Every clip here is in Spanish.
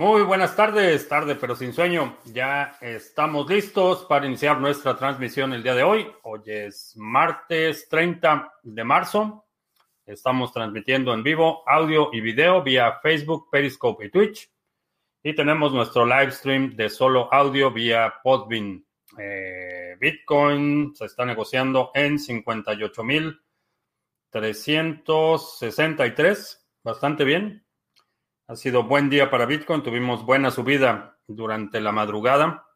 Muy buenas tardes, tarde pero sin sueño. Ya estamos listos para iniciar nuestra transmisión el día de hoy. Hoy es martes 30 de marzo. Estamos transmitiendo en vivo audio y video vía Facebook, Periscope y Twitch. Y tenemos nuestro live stream de solo audio vía Podbean. Eh, Bitcoin se está negociando en 58.363. Bastante bien. Ha sido buen día para Bitcoin, tuvimos buena subida durante la madrugada.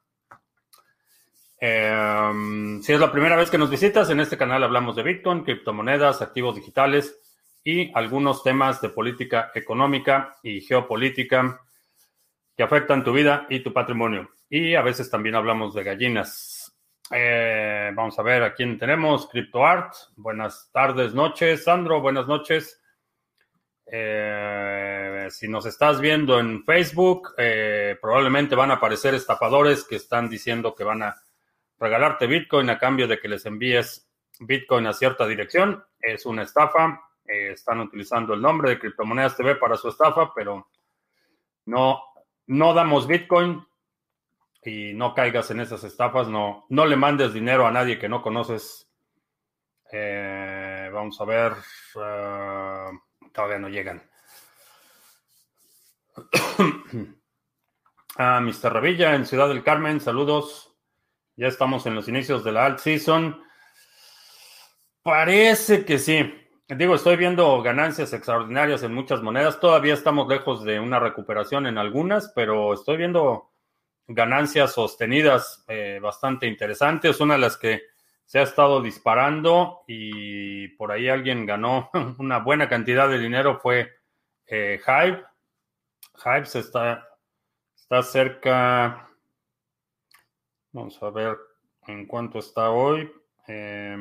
Em, si es la primera vez que nos visitas, en este canal hablamos de Bitcoin, criptomonedas, activos digitales y algunos temas de política económica y geopolítica que afectan tu vida y tu patrimonio. Y a veces también hablamos de gallinas. Eh, vamos a ver a quién tenemos. CryptoArt, buenas tardes, noches. Sandro, buenas noches. Eh, si nos estás viendo en Facebook, eh, probablemente van a aparecer estafadores que están diciendo que van a regalarte Bitcoin a cambio de que les envíes Bitcoin a cierta dirección. Es una estafa. Eh, están utilizando el nombre de Criptomonedas TV para su estafa, pero no, no damos Bitcoin y no caigas en esas estafas. No, no le mandes dinero a nadie que no conoces. vamos a ver todavía no llegan. a ah, Mr. Revilla en Ciudad del Carmen, saludos. Ya estamos en los inicios de la alt season. Parece que sí. Digo, estoy viendo ganancias extraordinarias en muchas monedas. Todavía estamos lejos de una recuperación en algunas, pero estoy viendo ganancias sostenidas eh, bastante interesantes. Una de las que se ha estado disparando y por ahí alguien ganó una buena cantidad de dinero, fue eh, Hype. Hype está, está cerca, vamos a ver en cuánto está hoy, eh,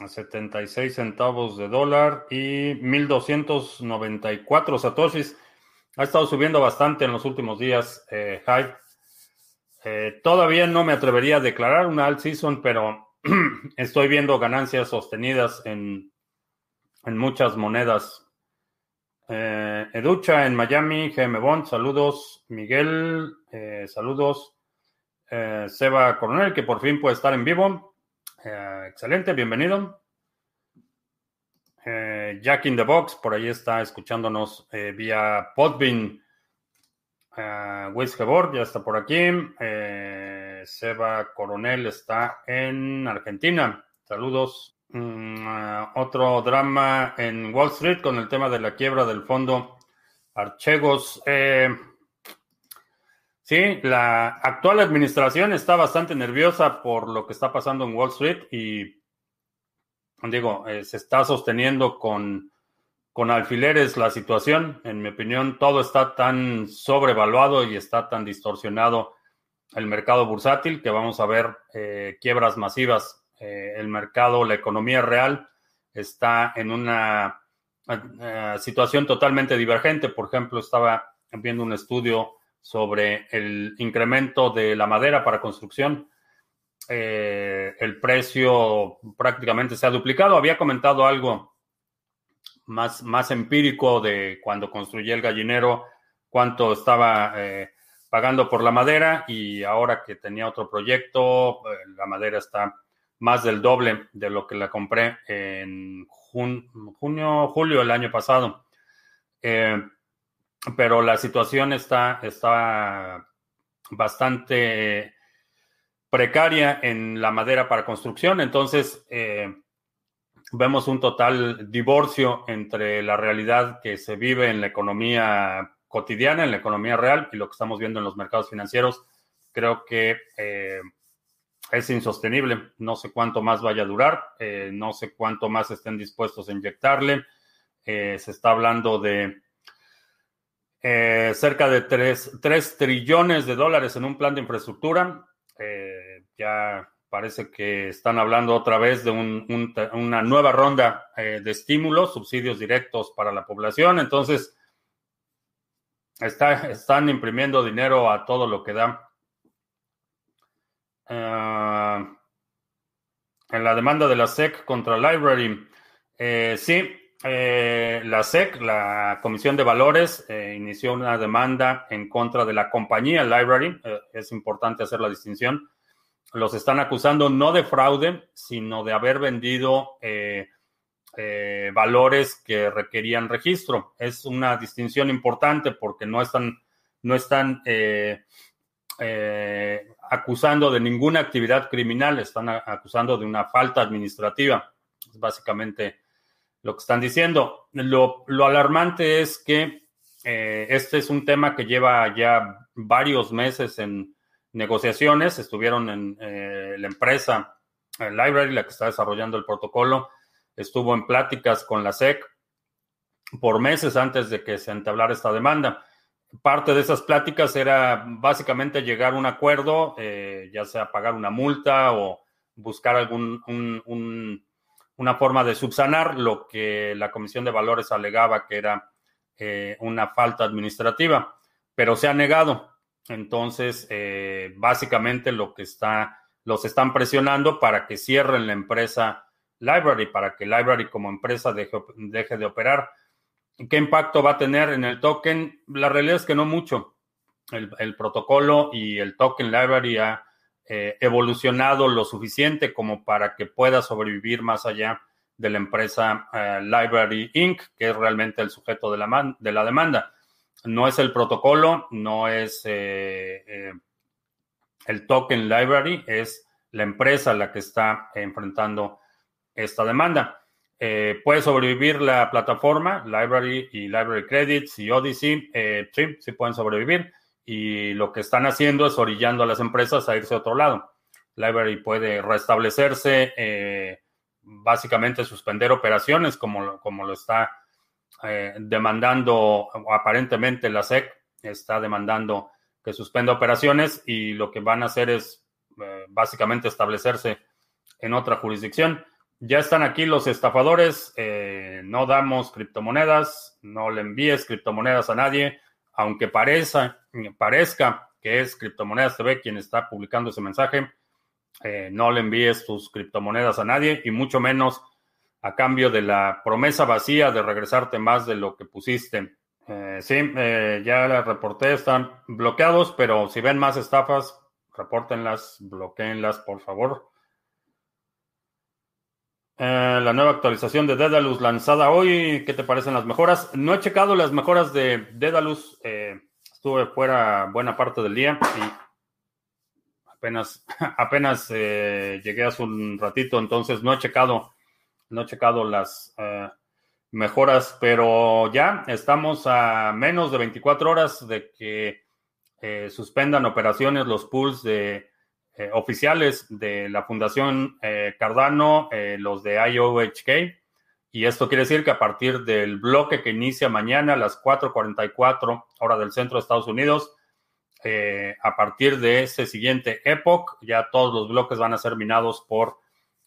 a 76 centavos de dólar y 1.294 satoshis. Ha estado subiendo bastante en los últimos días, eh, Hype. Eh, todavía no me atrevería a declarar una alt season, pero estoy viendo ganancias sostenidas en, en muchas monedas. Eh, Educha en Miami, GM Bond, saludos. Miguel, eh, saludos. Eh, Seba Coronel, que por fin puede estar en vivo. excelente, bienvenido. Jack in the Box, por ahí está escuchándonos vía Podbin, Wiz ya está por aquí. Seba Coronel está en Argentina. Saludos. Mm, ah, otro drama en Wall Street con el tema de la quiebra del fondo Archegos. Eh, sí, la actual administración está bastante nerviosa por lo que está pasando en Wall Street y, digo, eh, se está sosteniendo con, con alfileres la situación. En mi opinión, todo está tan sobrevaluado y está tan distorsionado el mercado bursátil, que vamos a ver eh, quiebras masivas. Eh, el mercado, la economía real está en una eh, situación totalmente divergente. Por ejemplo, estaba viendo un estudio sobre el incremento de la madera para construcción. el precio prácticamente se ha duplicado. Había comentado algo más, más empírico de cuando construyó el gallinero, cuánto estaba pagando por la madera y ahora que tenía otro proyecto, eh, la madera está más del doble de lo que la compré en junio, julio del año pasado. Eh, pero la situación está, está bastante precaria en la madera para construcción, entonces eh, vemos un total divorcio entre la realidad que se vive en la economía cotidiana, en la economía real y lo que estamos viendo en los mercados financieros, creo que eh, es insostenible. No sé cuánto más vaya a durar, eh, no sé cuánto más estén dispuestos a inyectarle. Eh, se está hablando de cerca de 3, trillones de dólares en un plan de infraestructura. ya parece que están hablando otra vez de una nueva ronda de estímulos, subsidios directos para la población. Entonces, están imprimiendo dinero a todo lo que da. Ah, en la demanda de la SEC contra Library. Eh, sí, eh, la SEC, la Comisión de Valores, eh, inició una demanda en contra de la compañía Library. es importante hacer la distinción. Los están acusando no de fraude, sino de haber vendido eh, valores que requerían registro. Es una distinción importante porque no están, no están eh, eh, acusando de ninguna actividad criminal, están acusando de una falta administrativa. Es básicamente lo que están diciendo. Lo, lo alarmante es que este es un tema que lleva ya varios meses en negociaciones. Estuvieron en la empresa Library, la que está desarrollando el protocolo, estuvo en pláticas con la SEC por meses antes de que se entablara esta demanda. Parte de esas pláticas era básicamente llegar a un acuerdo, eh, ya sea pagar una multa o buscar algún una forma de subsanar lo que la Comisión de Valores alegaba que era eh, una falta administrativa, pero se ha negado. Entonces, eh, básicamente lo que está, los están presionando para que cierren la empresa Library para que Library como empresa deje, de operar. ¿Qué impacto va a tener en el token? La realidad es que no mucho. El, protocolo y el token Library ha eh, evolucionado lo suficiente como para que pueda sobrevivir más allá de la empresa eh, Library Inc., que es realmente el sujeto de la, de la demanda. No es el protocolo, no es eh, el token Library, es la empresa la que está enfrentando esta demanda. Eh, puede sobrevivir la plataforma, Library y Library Credits y Odyssey, eh, sí, sí pueden sobrevivir. Y lo que están haciendo es orillando a las empresas a irse a otro lado. Library puede restablecerse, eh, básicamente suspender operaciones, como, como lo está demandando aparentemente la SEC, está demandando que suspenda operaciones y lo que van a hacer es básicamente establecerse en otra jurisdicción. Ya están aquí los estafadores. Eh, no damos criptomonedas, no le envíes criptomonedas a nadie, aunque parezca, parezca que es Criptomonedas TV quien está publicando ese mensaje. Eh, no le envíes tus criptomonedas a nadie y mucho menos a cambio de la promesa vacía de regresarte más de lo que pusiste. Eh, sí, eh, ya les reporté, están bloqueados, pero si ven más estafas, repórtenlas, bloqueenlas, por favor. Eh, la nueva actualización de Dedalus lanzada hoy, ¿qué te parecen las mejoras? No he checado las mejoras de Dedalus, eh, estuve fuera buena parte del día y apenas, apenas eh, llegué hace un ratito, entonces no he checado, no he checado las mejoras, pero ya estamos a menos de 24 horas de que suspendan operaciones los pools de eh, oficiales de la Fundación eh, Cardano, eh, los de IOHK. Y esto quiere decir que a partir del bloque que inicia mañana a las 4.44 hora del centro de Estados Unidos, a partir de ese siguiente epoch, ya todos los bloques van a ser minados por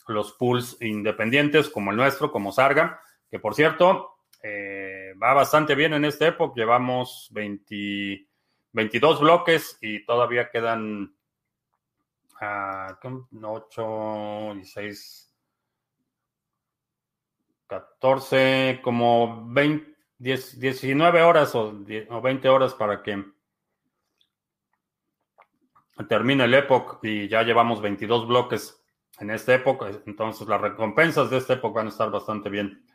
los pools independientes como el nuestro, como Sarga, que por cierto, va bastante bien en este epoch. Llevamos 22 bloques y todavía quedan a 8, 16, 14, como 20, 19 horas o, 20 horas para que termine el época y ya llevamos 22 bloques en esta época, entonces las recompensas de esta época van a estar bastante bien.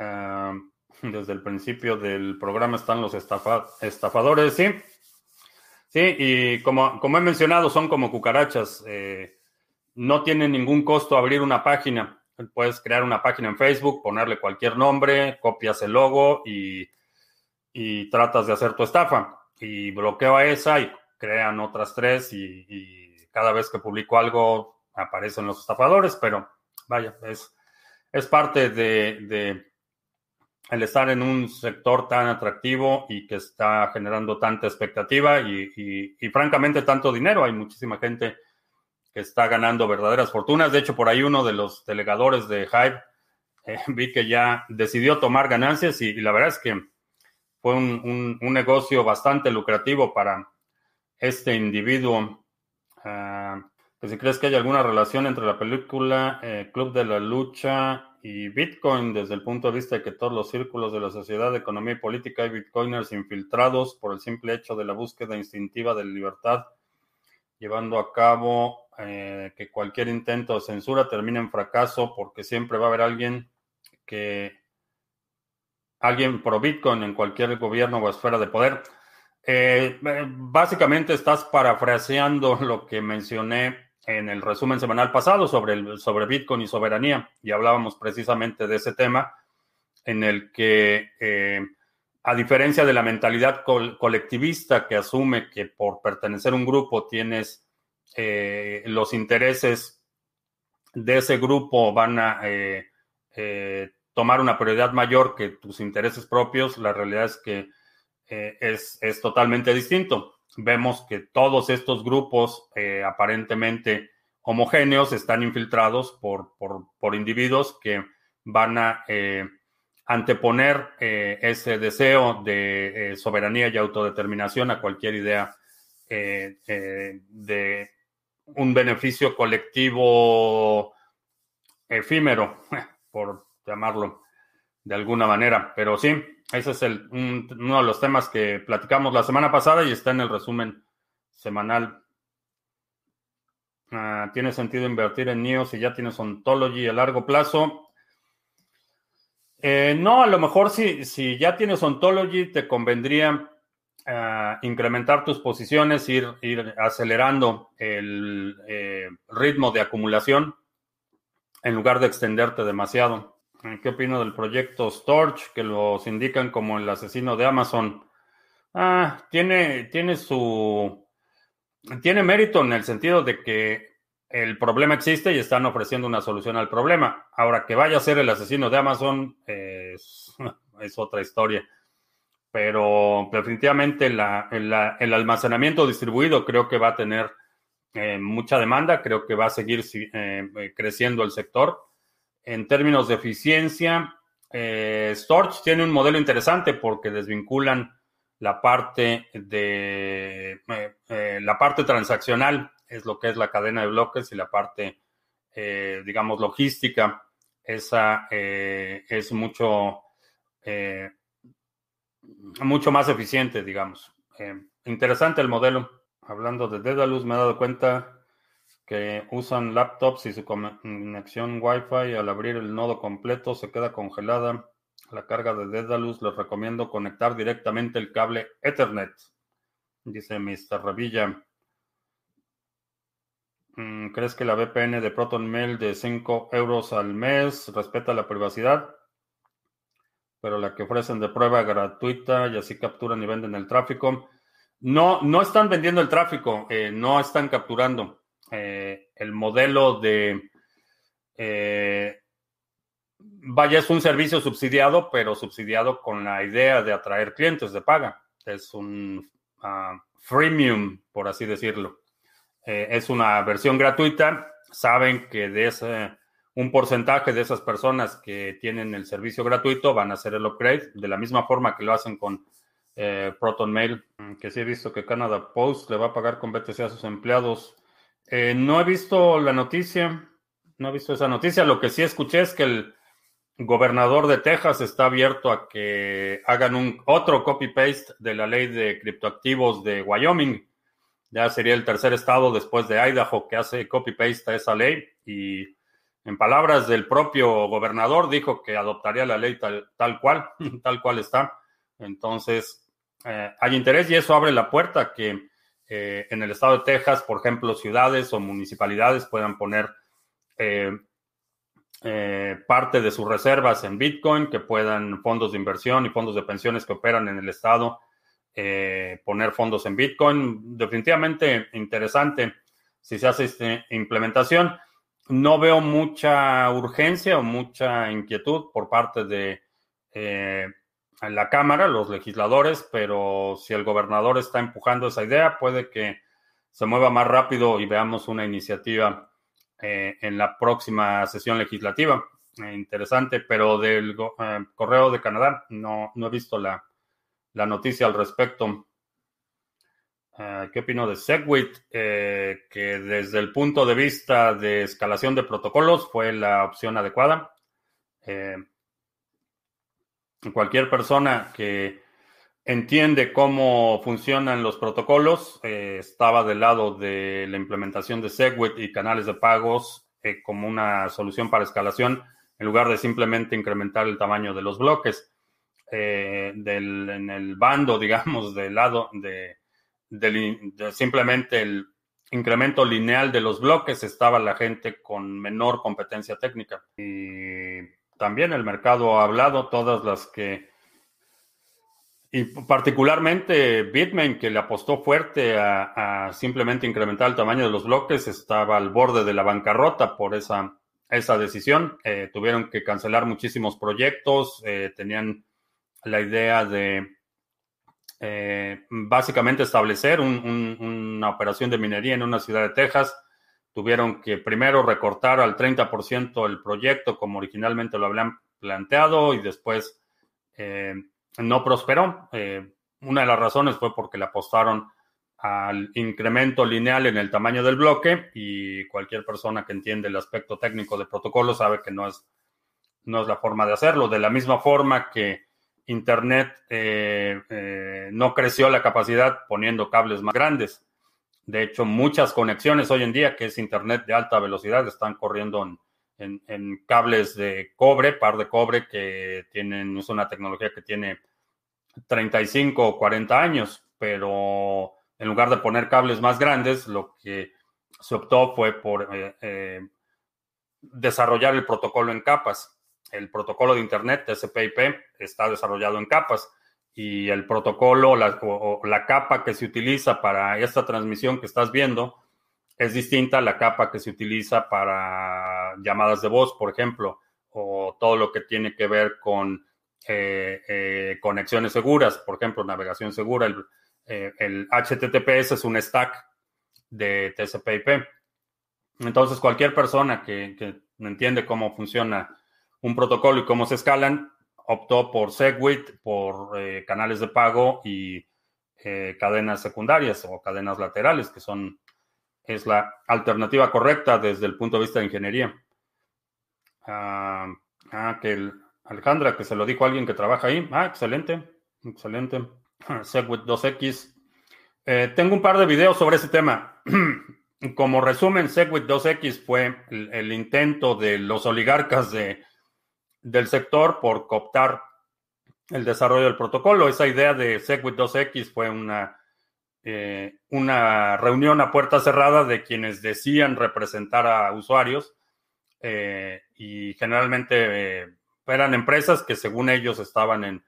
Ah, desde el principio del programa están los estafadores, sí. Sí, y como, como he mencionado, son como cucarachas. Eh, no tiene ningún costo abrir una página. Puedes crear una página en Facebook, ponerle cualquier nombre, copias el logo y, tratas de hacer tu estafa. Y bloqueo a esa y crean otras tres y, cada vez que publico algo aparecen los estafadores, pero vaya, es, es parte de, el estar en un sector tan atractivo y que está generando tanta expectativa y, francamente tanto dinero. Hay muchísima gente que está ganando verdaderas fortunas. De hecho, por ahí uno de los delegadores de Hype eh, vi que ya decidió tomar ganancias y, la verdad es que fue un, negocio bastante lucrativo para este individuo. Ah, pues, si crees que hay alguna relación entre la película eh, Club de la Lucha y Bitcoin desde el punto de vista de que todos los círculos de la sociedad, de economía y política hay bitcoiners infiltrados por el simple hecho de la búsqueda instintiva de libertad, llevando a cabo eh, que cualquier intento de censura termine en fracaso porque siempre va a haber alguien que... Alguien pro Bitcoin en cualquier gobierno o esfera de poder. Eh, eh, básicamente estás parafraseando lo que mencioné en el resumen semanal pasado sobre, sobre Bitcoin y soberanía y hablábamos precisamente de ese tema en el que, eh, a diferencia de la mentalidad colectivista que asume que por pertenecer a un grupo tienes eh, los intereses de ese grupo van a eh, tomar una prioridad mayor que tus intereses propios, la realidad es que es, es totalmente distinto vemos que todos estos grupos eh, aparentemente homogéneos están infiltrados por, individuos que van a eh, anteponer eh, ese deseo de soberanía y autodeterminación a cualquier idea de un beneficio colectivo efímero, por llamarlo de alguna manera. Pero sí, ese es uno de los temas que platicamos la semana pasada y está en el resumen semanal. Ah, ¿Tiene sentido invertir en NIO si ya tienes Ontology a largo plazo? Eh, no, a lo mejor si, ya tienes Ontology te convendría ah, incrementar tus posiciones, ir, ir acelerando el eh, ritmo de acumulación en lugar de extenderte demasiado. ¿Qué opino del proyecto Storch, que los indican como el asesino de Amazon? Ah, tiene, tiene su. Tiene mérito en el sentido de que el problema existe y están ofreciendo una solución al problema. Ahora, que vaya a ser el asesino de Amazon es, otra historia. Pero definitivamente el almacenamiento distribuido creo que va a tener eh, mucha demanda, creo que va a seguir eh, eh, creciendo el sector en términos de eficiencia, eh, Storch tiene un modelo interesante porque desvinculan la parte de eh, eh, la parte transaccional, es lo que es la cadena de bloques y la parte, digamos, logística. Esa es mucho, mucho más eficiente, digamos. interesante el modelo. Hablando de Dedalus, me he dado cuenta que usan laptops y su conexión Wi-Fi al abrir el nodo completo se queda congelada. La carga de Dedalus les recomiendo conectar directamente el cable Ethernet, dice Mr. Revilla. Mm, ¿Crees que la VPN de ProtonMail de 5 euros al mes respeta la privacidad? Pero la que ofrecen de prueba gratuita y así capturan y venden el tráfico. No, no están vendiendo el tráfico, eh, no están capturando. Eh, el modelo de, eh, vaya, es un servicio subsidiado, pero subsidiado con la idea de atraer clientes de paga. Es un ah, freemium, por así decirlo. Eh, es una versión gratuita. Saben que de ese, un porcentaje de esas personas que tienen el servicio gratuito van a hacer el upgrade de la misma forma que lo hacen con eh, Proton Mail, que sí he visto que Canada Post le va a pagar con BTC a sus empleados. Eh, no he visto la noticia, no he visto esa noticia. Lo que sí escuché es que el gobernador de Texas está abierto a que hagan un otro copy-paste de la ley de criptoactivos de Wyoming. Ya sería el tercer estado después de Idaho que hace copy-paste a esa ley. Y en palabras del propio gobernador, dijo que adoptaría la ley tal, tal cual, tal cual está. Entonces, eh, hay interés y eso abre la puerta que eh, en el estado de Texas, por ejemplo, ciudades o municipalidades puedan poner eh, eh, parte de sus reservas en Bitcoin, que puedan fondos de inversión y fondos de pensiones que operan en el estado poner fondos en Bitcoin. Definitivamente interesante si se hace esta implementación. No veo mucha urgencia o mucha inquietud por parte de en la Cámara, los legisladores, pero si el gobernador está empujando esa idea, puede que se mueva más rápido y veamos una iniciativa eh, en la próxima sesión legislativa. Eh, interesante, pero del eh, Correo de Canadá no, no he visto la, la noticia al respecto. ¿Qué opino de Segwit? que desde el punto de vista de escalación de protocolos fue la opción adecuada cualquier persona que entiende cómo funcionan los protocolos, eh, estaba del lado de la implementación de Segwit y canales de pagos eh, como una solución para escalación, en lugar de simplemente incrementar el tamaño de los bloques. Eh, en el bando, digamos, del lado de, simplemente el incremento lineal de los bloques, estaba la gente con menor competencia técnica. Y también el mercado ha hablado, todas las que... Y particularmente Bitmain, que le apostó fuerte a, simplemente incrementar el tamaño de los bloques, estaba al borde de la bancarrota por esa, esa decisión. Eh, tuvieron que cancelar muchísimos proyectos, eh, tenían la idea de eh, básicamente establecer una operación de minería en una ciudad de Texas Tuvieron que primero recortar al 30% el proyecto como originalmente lo habían planteado y después eh, no prosperó. Eh, una de las razones fue porque le apostaron al incremento lineal en el tamaño del bloque y cualquier persona que entiende el aspecto técnico de protocolo sabe que no es, no es la forma de hacerlo. De la misma forma que Internet eh, no creció la capacidad poniendo cables más grandes. De hecho, muchas conexiones hoy en día, que es Internet de alta velocidad, están corriendo en, cables de cobre, par de cobre, que tienen, es una tecnología que tiene 35 o 40 años, pero en lugar de poner cables más grandes, lo que se optó fue por eh, eh, desarrollar el protocolo en capas. El protocolo de Internet, TCP/IP, está desarrollado en capas y el protocolo la, o, la capa que se utiliza para esta transmisión que estás viendo es distinta a la capa que se utiliza para llamadas de voz, por ejemplo, o todo lo que tiene que ver con eh, eh, conexiones seguras, por ejemplo, navegación segura. El, eh, el HTTPS es un stack de TCP/IP. Entonces, cualquier persona que, que entiende cómo funciona un protocolo y cómo se escalan, optó por Segwit, por eh, canales de pago y eh, cadenas secundarias o cadenas laterales, que son es la alternativa correcta desde el punto de vista de ingeniería. Ah, ah que Alejandra, que se lo dijo alguien que trabaja ahí. Ah, excelente, excelente. Segwit 2X. Eh, tengo un par de videos sobre ese tema. Como resumen, Segwit 2X fue el intento de los oligarcas de del sector por cooptar el desarrollo del protocolo. Esa idea de Segwit 2X fue una, eh, una reunión a puerta cerrada de quienes decían representar a usuarios eh, y generalmente eh, eran empresas que según ellos estaban en,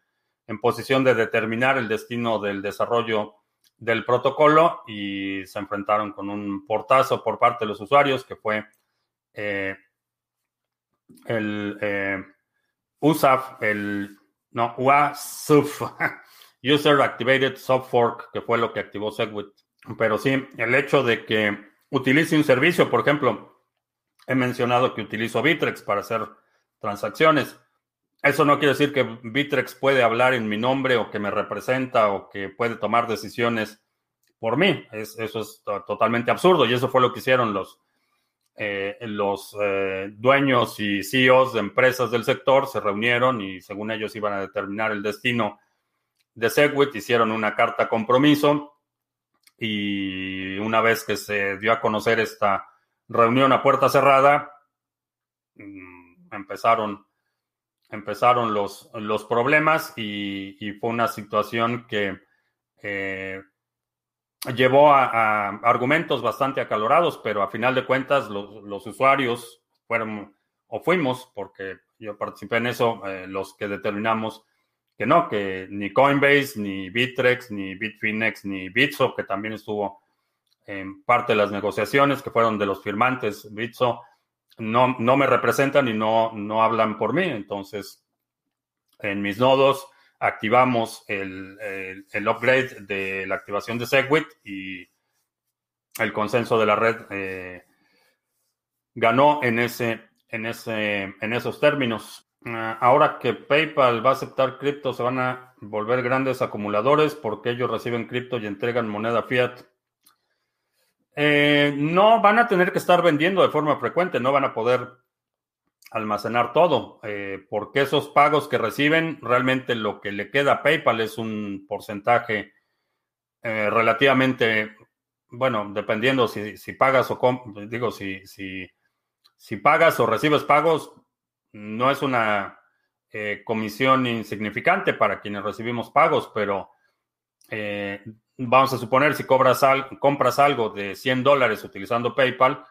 en, posición de determinar el destino del desarrollo del protocolo y se enfrentaron con un portazo por parte de los usuarios que fue el USAF, el, no, UASUF, User Activated Soft Fork, que fue lo que activó Segwit. Pero sí, el hecho de que utilice un servicio, por ejemplo, he mencionado que utilizo Bitrex para hacer transacciones. Eso no quiere decir que Bitrex puede hablar en mi nombre o que me representa o que puede tomar decisiones por mí. eso es totalmente absurdo y eso fue lo que hicieron los eh, los eh, dueños y CEOs de empresas del sector se reunieron y según ellos iban a determinar el destino de Segwit, hicieron una carta compromiso y una vez que se dio a conocer esta reunión a puerta cerrada, mm, empezaron, empezaron los, los problemas y, fue una situación que eh, llevó a, argumentos bastante acalorados, pero a final de cuentas los, usuarios fueron o fuimos, porque yo participé en eso, eh, los que determinamos que no, que ni Coinbase, ni Bitrex, ni Bitfinex, ni Bitso, que también estuvo en parte de las negociaciones, que fueron de los firmantes, Bitso, no, no me representan y no, no hablan por mí. Entonces, en mis nodos, activamos el, el, upgrade de la activación de Segwit y el consenso de la red eh, ganó en, ese, en, ese, en esos términos. Ah, ahora que PayPal va a aceptar cripto, se van a volver grandes acumuladores porque ellos reciben cripto y entregan moneda fiat. Eh, no van a tener que estar vendiendo de forma frecuente, no van a poder almacenar todo, eh, porque esos pagos que reciben, realmente lo que le queda a PayPal es un porcentaje eh, relativamente, bueno, dependiendo si, pagas o, digo, si, pagas o recibes pagos, no es una eh, comisión insignificante para quienes recibimos pagos, pero vamos a suponer si compras algo de 100 dólares utilizando PayPal,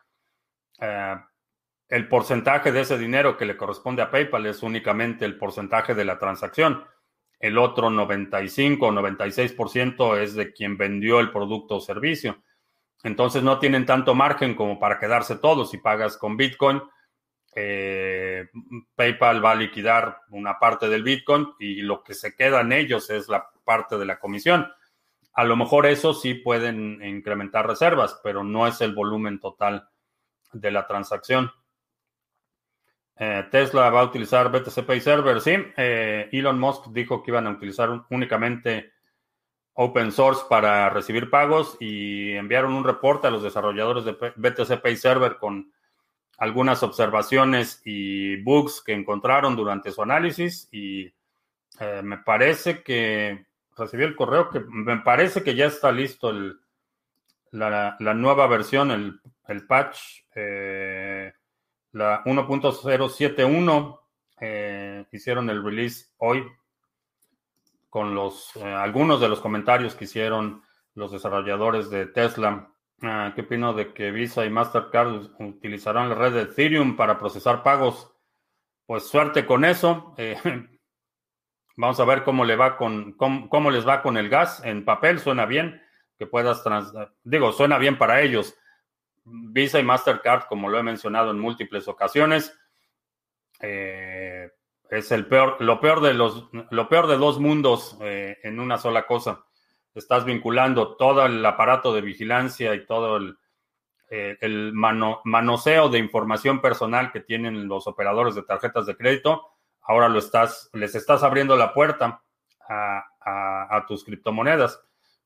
el porcentaje de ese dinero que le corresponde a PayPal es únicamente el porcentaje de la transacción. El otro 95 o 96% es de quien vendió el producto o servicio. Entonces no tienen tanto margen como para quedarse todos. Si pagas con Bitcoin, eh, PayPal va a liquidar una parte del Bitcoin y lo que se queda en ellos es la parte de la comisión. A lo mejor eso sí pueden incrementar reservas, pero no es el volumen total de la transacción. Eh, Tesla va a utilizar BTC Pay Server, sí. Eh, Elon Musk dijo que iban a utilizar únicamente open source para recibir pagos y enviaron un reporte a los desarrolladores de BTC Pay Server con algunas observaciones y bugs que encontraron durante su análisis y eh, me parece que recibí el correo que me parece que ya está listo el, la, nueva versión, el, patch. La 1.071 eh, hicieron el release hoy con los eh, algunos de los comentarios que hicieron los desarrolladores de Tesla. Ah, ¿Qué opino de que Visa y Mastercard utilizarán la red de Ethereum para procesar pagos? Pues suerte con eso. Eh, vamos a ver cómo le va con cómo, les va con el gas en papel. Suena bien que puedas trans, digo suena bien para ellos Visa y Mastercard, como lo he mencionado en múltiples ocasiones, eh, es el peor, lo peor de los, lo peor de dos mundos eh, en una sola cosa. Estás vinculando todo el aparato de vigilancia y todo el, eh, manoseo de información personal que tienen los operadores de tarjetas de crédito. Ahora lo estás, les estás abriendo la puerta a, a tus criptomonedas.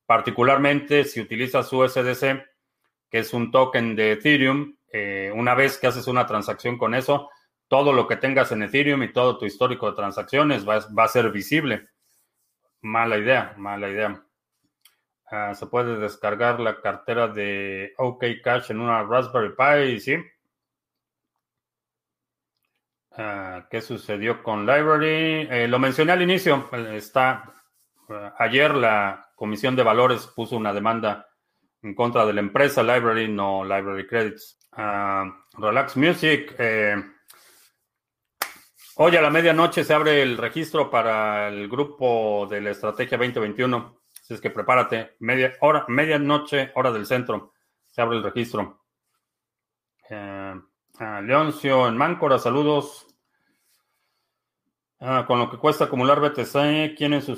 Particularmente si utilizas USDC, que es un token de Ethereum. Eh, una vez que haces una transacción con eso, todo lo que tengas en Ethereum y todo tu histórico de transacciones va, a ser visible. Mala idea, mala idea. Ah, se puede descargar la cartera de OK Cash en una Raspberry Pi, ¿sí? Ah, ¿Qué sucedió con Library? Eh, lo mencioné al inicio. Eh, está ayer la Comisión de Valores puso una demanda en contra de la empresa Library, no Library Credits. Ah, Relax Music. Eh, hoy a la medianoche se abre el registro para el grupo de la Estrategia 2021. Así es que prepárate. Media hora, medianoche, hora del centro. Se abre el registro. Eh, Leoncio en Máncora, saludos. Ah, con lo que cuesta acumular BTC, ¿quién en su,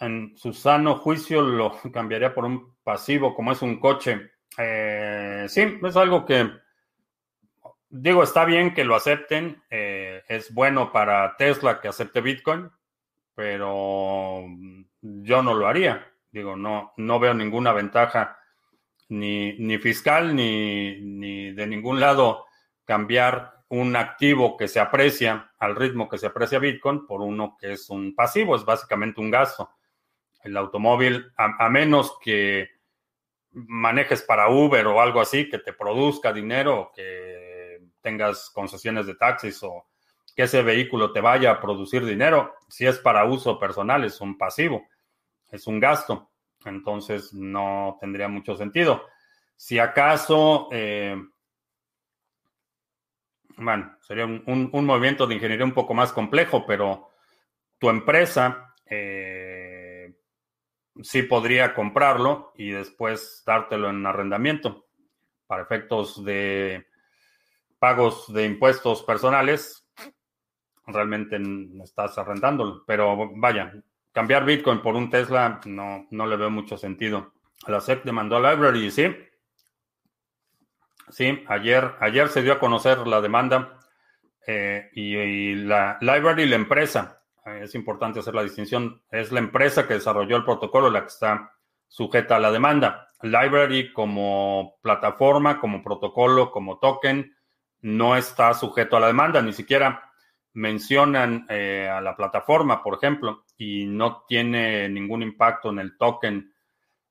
en su sano juicio lo cambiaría por un pasivo como es un coche. Eh, sí, es algo que, digo, está bien que lo acepten, eh, es bueno para Tesla que acepte Bitcoin, pero yo no lo haría. Digo, no, no veo ninguna ventaja ni, ni fiscal ni, de ningún lado cambiar un activo que se aprecia al ritmo que se aprecia Bitcoin por uno que es un pasivo, es básicamente un gasto. El automóvil, a menos que manejes para Uber o algo así, que te produzca dinero, que tengas concesiones de taxis o que ese vehículo te vaya a producir dinero, si es para uso personal, es un pasivo, es un gasto, entonces no tendría mucho sentido. Si acaso, eh, bueno, sería un, movimiento de ingeniería un poco más complejo, pero tu empresa... Eh, sí podría comprarlo y después dártelo en arrendamiento para efectos de pagos de impuestos personales. Realmente estás arrendándolo, pero vaya, cambiar Bitcoin por un Tesla no, no le veo mucho sentido. La SEC demandó a Library, ¿sí? Sí, ayer, ayer se dio a conocer la demanda eh, y, y la Library, la empresa, eh, es importante hacer la distinción, es la empresa que desarrolló el protocolo la que está sujeta a la demanda. Library como plataforma, como protocolo, como token, no está sujeto a la demanda, ni siquiera mencionan eh, a la plataforma, por ejemplo, y no tiene ningún impacto en el token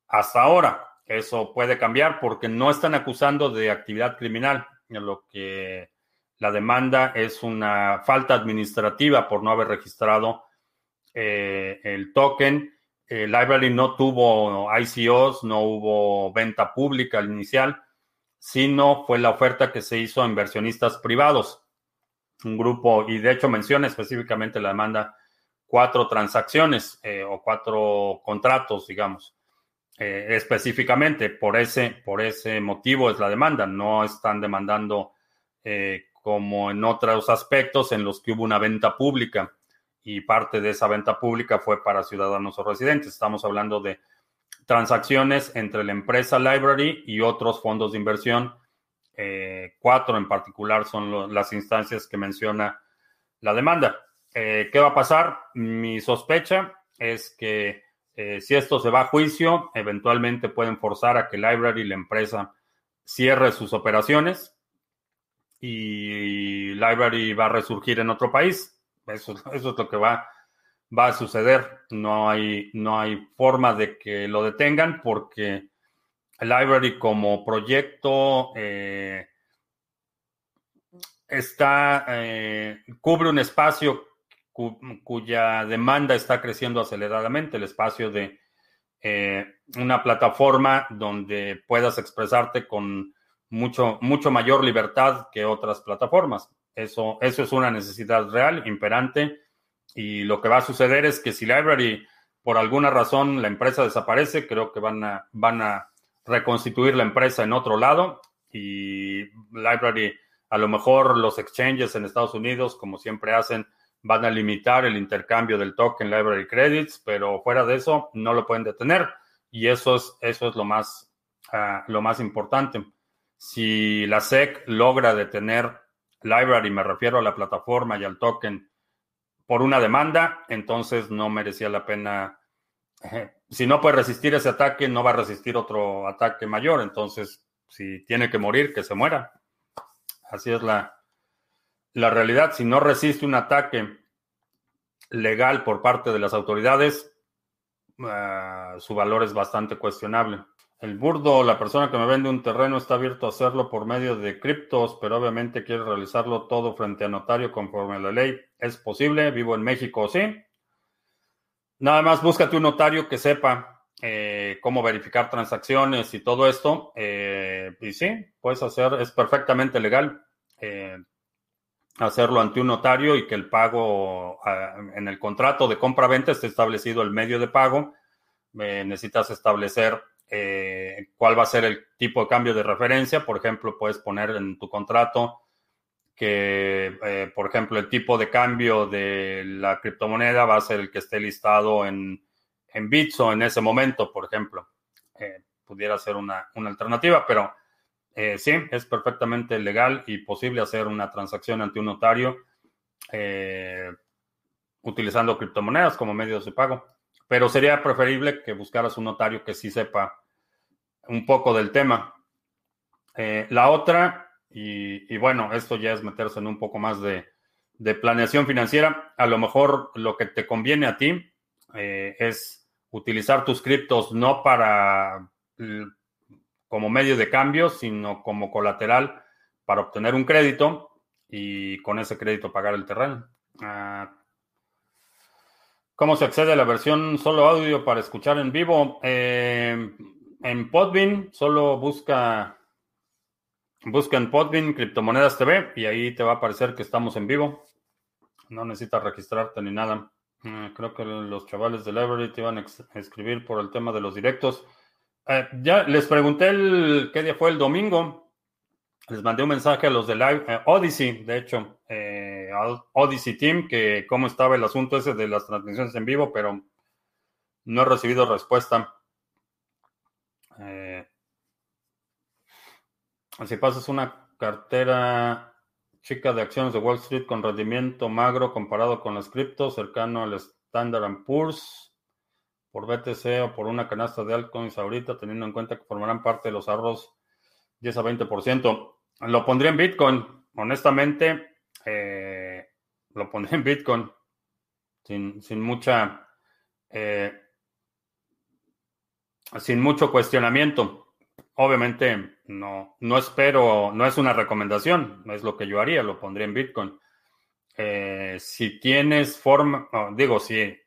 hasta ahora. Eso puede cambiar porque no están acusando de actividad criminal, lo que la demanda es una falta administrativa por no haber registrado eh, el token. Eh, Library no tuvo ICOs, no hubo venta pública inicial, sino fue la oferta que se hizo a inversionistas privados. Un grupo, y de hecho menciona específicamente la demanda cuatro transacciones eh, o cuatro contratos, digamos, específicamente. Por ese, por ese motivo es la demanda. No están demandando eh, como en otros aspectos en los que hubo una venta pública y parte de esa venta pública fue para ciudadanos o residentes. Estamos hablando de transacciones entre la empresa Library y otros fondos de inversión. Eh, cuatro en particular son las instancias que menciona la demanda. Eh, ¿Qué va a pasar? Mi sospecha es que eh, si esto se va a juicio, eventualmente pueden forzar a que Library, la empresa, cierre sus operaciones y Library va a resurgir en otro país. Eso, es lo que va, a suceder. No hay, no hay forma de que lo detengan porque Library como proyecto eh, está, eh, cubre un espacio cuya demanda está creciendo aceleradamente, el espacio de eh, una plataforma donde puedas expresarte con mucho, mucho mayor libertad que otras plataformas. Eso, eso es una necesidad real, imperante, y lo que va a suceder es que si Library, por alguna razón, la empresa desaparece, creo que van a, van a reconstituir la empresa en otro lado y Library, a lo mejor los exchanges en Estados Unidos, como siempre hacen, van a limitar el intercambio del token Library Credits, pero fuera de eso no lo pueden detener y eso es, eso es lo, más, ah, lo más importante. Si la SEC logra detener Library, me refiero a la plataforma y al token, por una demanda, entonces no merecía la pena. Eh, si no puede resistir ese ataque, no va a resistir otro ataque mayor. Entonces, si tiene que morir, que se muera. Así es la, realidad. Si no resiste un ataque legal por parte de las autoridades, eh, su valor es bastante cuestionable. El burdo, la persona que me vende un terreno, está abierto a hacerlo por medio de criptos, pero obviamente quiere realizarlo todo frente a notario conforme a la ley. ¿Es posible? Vivo en México, sí. Nada más búscate un notario que sepa eh, cómo verificar transacciones y todo esto. Eh, y sí, puedes hacer, es perfectamente legal eh, hacerlo ante un notario y que el pago ah, en el contrato de compra-venta esté establecido el medio de pago. necesitas establecer eh, cuál va a ser el tipo de cambio de referencia. Por ejemplo, puedes poner en tu contrato que, eh, por ejemplo, el tipo de cambio de la criptomoneda va a ser el que esté listado en, en Bitso en ese momento, por ejemplo. Eh, pudiera ser una, una alternativa, pero sí, es perfectamente legal y posible hacer una transacción ante un notario utilizando criptomonedas como medios de pago pero sería preferible que buscaras un notario que sí sepa un poco del tema. Eh, la otra, y, bueno, esto ya es meterse en un poco más de, planeación financiera, a lo mejor lo que te conviene a ti eh, es utilizar tus criptos no para como medio de cambio, sino como colateral para obtener un crédito y con ese crédito pagar el terreno. Ah, ¿Cómo se accede a la versión solo audio para escuchar en vivo? Eh, en Podbean, solo busca, busca en Podbean Criptomonedas TV y ahí te va a aparecer que estamos en vivo. No necesitas registrarte ni nada. Eh, creo que los chavales de Library te iban a escribir por el tema de los directos. Eh, ya les pregunté el, qué día fue el domingo. Les mandé un mensaje a los de Live, Odyssey, de hecho. Eh, Odyssey Team, que cómo estaba el asunto ese de las transmisiones en vivo, pero no he recibido respuesta. Eh, si pasas una cartera chica de acciones de Wall Street con rendimiento magro comparado con las criptos, cercano al Standard Poor's, por BTC o por una canasta de altcoins ahorita, teniendo en cuenta que formarán parte de los ahorros 10 a 20%. Lo pondría en Bitcoin, honestamente. Eh, lo pondré en Bitcoin. Sin, mucha. Eh, sin mucho cuestionamiento. Obviamente no, no espero, no es una recomendación, no es lo que yo haría, lo pondría en Bitcoin. Eh, si tienes forma, digo, si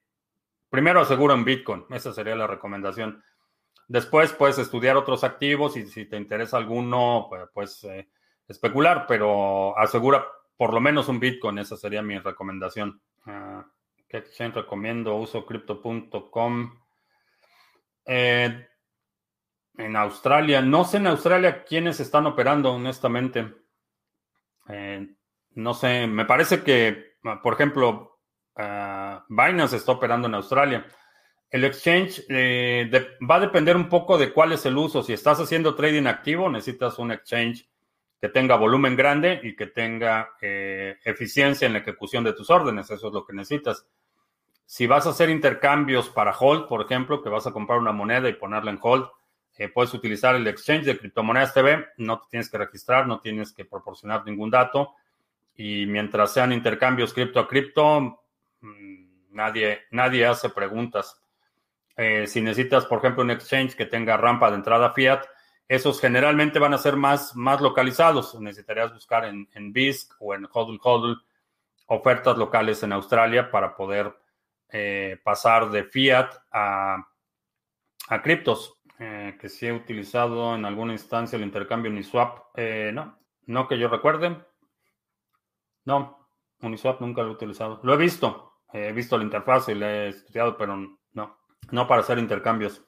primero asegura en Bitcoin, esa sería la recomendación. Después puedes estudiar otros activos y si te interesa alguno, pues, pues eh, especular, pero asegura por lo menos un Bitcoin, esa sería mi recomendación. Ah, ¿Qué exchange recomiendo? Uso crypto.com. Eh, en Australia, no sé en Australia quiénes están operando, honestamente. Eh, no sé, me parece que, ah, por ejemplo, ah, Binance está operando en Australia. El exchange eh, va a depender un poco de cuál es el uso. Si estás haciendo trading activo, necesitas un exchange que tenga volumen grande y que tenga eh, eficiencia en la ejecución de tus órdenes. Eso es lo que necesitas. Si vas a hacer intercambios para hold, por ejemplo, que vas a comprar una moneda y ponerla en hold, eh, puedes utilizar el exchange de criptomonedas TV, no te tienes que registrar, no tienes que proporcionar ningún dato y mientras sean intercambios cripto a cripto, mm, nadie, nadie hace preguntas. Eh, si necesitas, por ejemplo, un exchange que tenga rampa de entrada fiat, esos generalmente van a ser más, más localizados. Necesitarías buscar en, en BISC o en HODL HODL ofertas locales en Australia para poder eh, pasar de fiat a, a criptos, eh, que si he utilizado en alguna instancia el intercambio Uniswap, eh, no, no que yo recuerde. No, Uniswap nunca lo he utilizado. Lo he visto, he visto la interfaz y la he estudiado, pero no, no para hacer intercambios.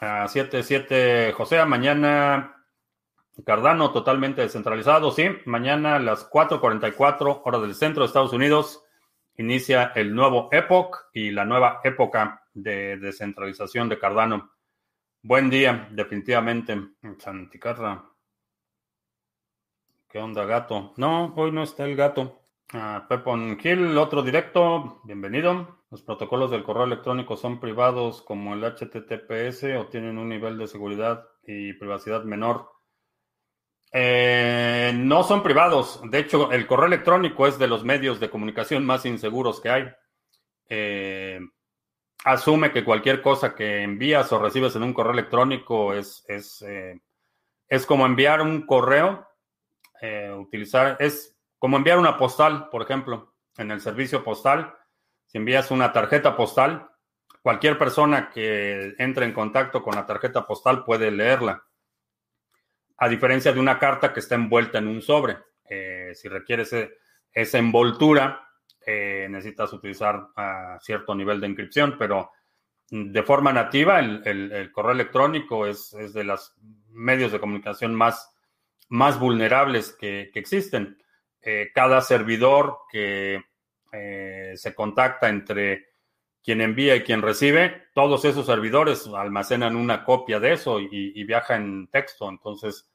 A 7 José, mañana Cardano totalmente descentralizado, sí. Mañana a las 4.44 hora del centro de Estados Unidos inicia el nuevo Epoch y la nueva época de descentralización de Cardano. Buen día, definitivamente. Santicarra. ¿Qué onda, gato? No, hoy no está el gato. Ah, Pepon Gil, otro directo. Bienvenido. Los protocolos del correo electrónico son privados como el HTTPS o tienen un nivel de seguridad y privacidad menor. Eh, no son privados. De hecho, el correo electrónico es de los medios de comunicación más inseguros que hay. Eh, asume que cualquier cosa que envías o recibes en un correo electrónico es, es, eh, es como enviar un correo, utilizar, es como enviar una postal, por ejemplo, en el servicio postal envías una tarjeta postal, cualquier persona que entre en contacto con la tarjeta postal puede leerla, a diferencia de una carta que está envuelta en un sobre. Eh, si requieres e, esa envoltura, eh, necesitas utilizar ah, cierto nivel de encripción, pero de forma nativa el, correo electrónico es, de los medios de comunicación más, más vulnerables que, existen. Eh, cada servidor que eh, se contacta entre quien envía y quien recibe, todos esos servidores almacenan una copia de eso y, viaja en texto. Entonces,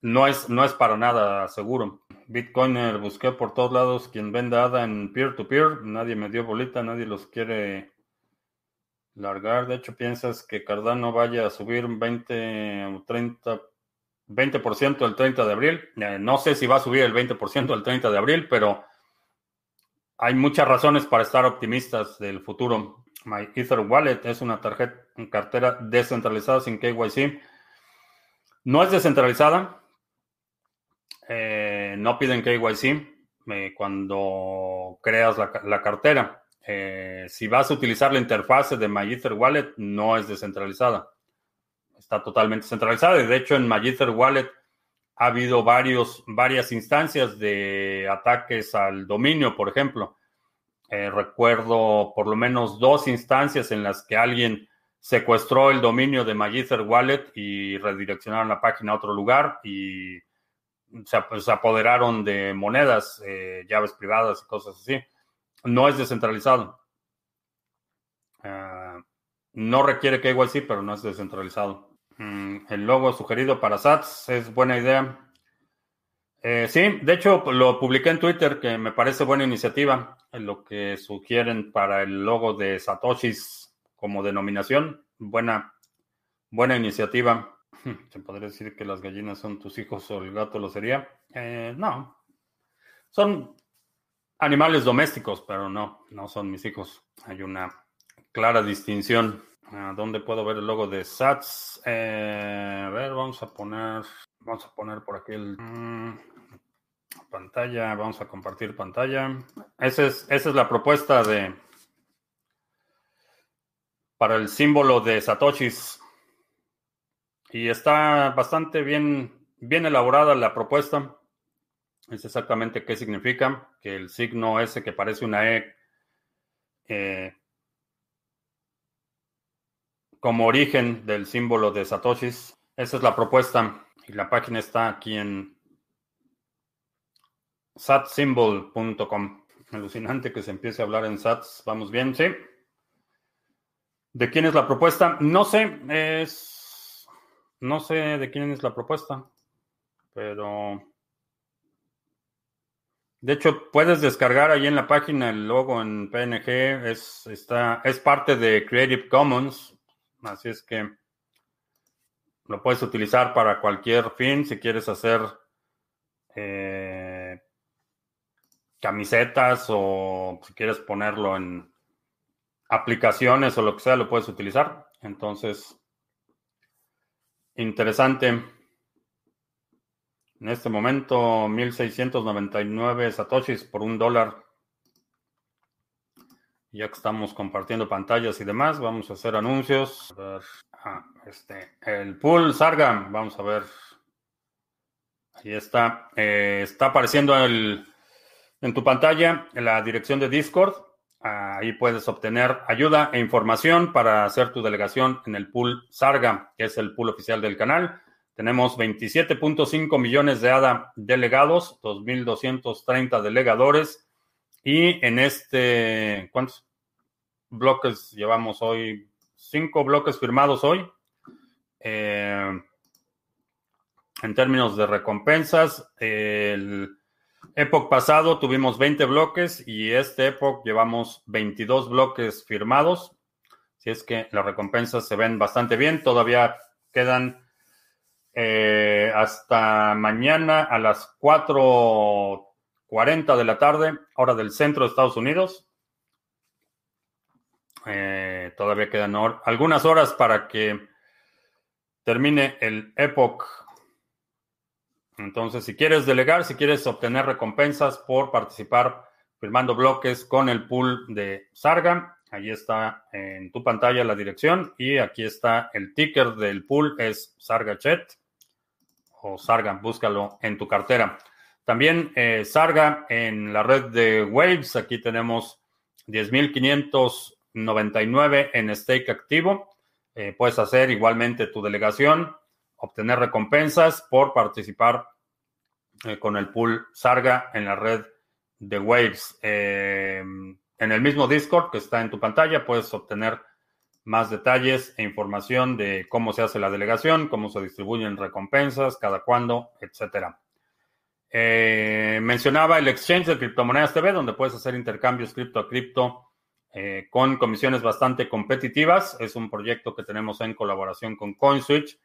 no es, no es para nada seguro. Bitcoiner, busqué por todos lados quien venda ADA en peer-to-peer. Nadie me dio bolita, nadie los quiere largar. De hecho, piensas que Cardano vaya a subir 20 o 30, 20% el 30 de abril. Eh, no sé si va a subir el 20% el 30 de abril, pero hay muchas razones para estar optimistas del futuro. My Ether Wallet es una tarjeta, en cartera descentralizada sin KYC. No es descentralizada. Eh, no piden KYC eh, cuando creas la, cartera. Eh, si vas a utilizar la interfase de My Ether Wallet, no es descentralizada. Está totalmente centralizada. Y de hecho, en My Ether Wallet ha habido varias instancias de ataques al dominio, por ejemplo. Eh, recuerdo por lo menos dos instancias en las que alguien secuestró el dominio de Magister Wallet y redireccionaron la página a otro lugar y se, apoderaron de monedas, eh, llaves privadas y cosas así. No es descentralizado. Ah, no requiere que igual sí, pero no es descentralizado. Mm, el logo sugerido para SATS es buena idea. Eh, sí, de hecho lo publiqué en Twitter, que me parece buena iniciativa, lo que sugieren para el logo de Satoshis como denominación. Buena, buena iniciativa. ¿Se podría decir que las gallinas son tus hijos o el gato lo sería? Eh, no. Son animales domésticos, pero no, no son mis hijos. Hay una clara distinción. Ah, ¿Dónde puedo ver el logo de Sats? Eh, a ver, vamos a poner, vamos a poner por aquí el mm, pantalla. Vamos a compartir pantalla. es, esa es la propuesta de para el símbolo de Satoshis. Y está bastante bien, bien elaborada la propuesta. Es exactamente qué significa que el signo ese que parece una E eh, como origen del símbolo de Satoshis. Esa es la propuesta y la página está aquí en satsymbol.com. Alucinante que se empiece a hablar en sats. Vamos bien, ¿sí? ¿De quién es la propuesta? No sé, es... No sé de quién es la propuesta, pero... De hecho, puedes descargar ahí en la página el logo en PNG, es, está, es parte de Creative Commons, Así es que lo puedes utilizar para cualquier fin. Si quieres hacer eh, camisetas o si quieres ponerlo en aplicaciones o lo que sea, lo puedes utilizar. Entonces, interesante. En este momento, 1.699 satoshis por un dólar. Ya que estamos compartiendo pantallas y demás, vamos a hacer anuncios. Ah, este, el pool Sargam, vamos a ver. Ahí está. Eh, está apareciendo en tu pantalla en la dirección de Discord. Ahí puedes obtener ayuda e información para hacer tu delegación en el pool Sarga, que es el pool oficial del canal. Tenemos 27.5 millones de ADA delegados, 2.230 delegadores, y en este, ¿cuántos bloques llevamos hoy? Cinco bloques firmados hoy. Eh, en términos de recompensas, el Epoch pasado tuvimos 20 bloques y este Epoch llevamos 22 bloques firmados. Si es que las recompensas se ven bastante bien, todavía quedan eh, hasta mañana a las 4 40 de la tarde, hora del centro de Estados Unidos. Eh, todavía quedan algunas horas para que termine el Epoch. Entonces, si quieres delegar, si quieres obtener recompensas por participar firmando bloques con el pool de Sarga, ahí está en tu pantalla la dirección y aquí está el ticker del pool, es SargaChet o Sarga, búscalo en tu cartera. También eh, Sarga en la red de Waves. Aquí tenemos 10.599 en stake activo. Eh, puedes hacer igualmente tu delegación, obtener recompensas por participar eh, con el pool Sarga en la red de Waves. en el mismo Discord que está en tu pantalla puedes obtener más detalles e información de cómo se hace la delegación, cómo se distribuyen recompensas, cada cuándo, etcétera. Eh, mencionaba el exchange de criptomonedas TV, donde puedes hacer intercambios cripto a cripto eh, con comisiones bastante competitivas. Es un proyecto que tenemos en colaboración con CoinSwitch.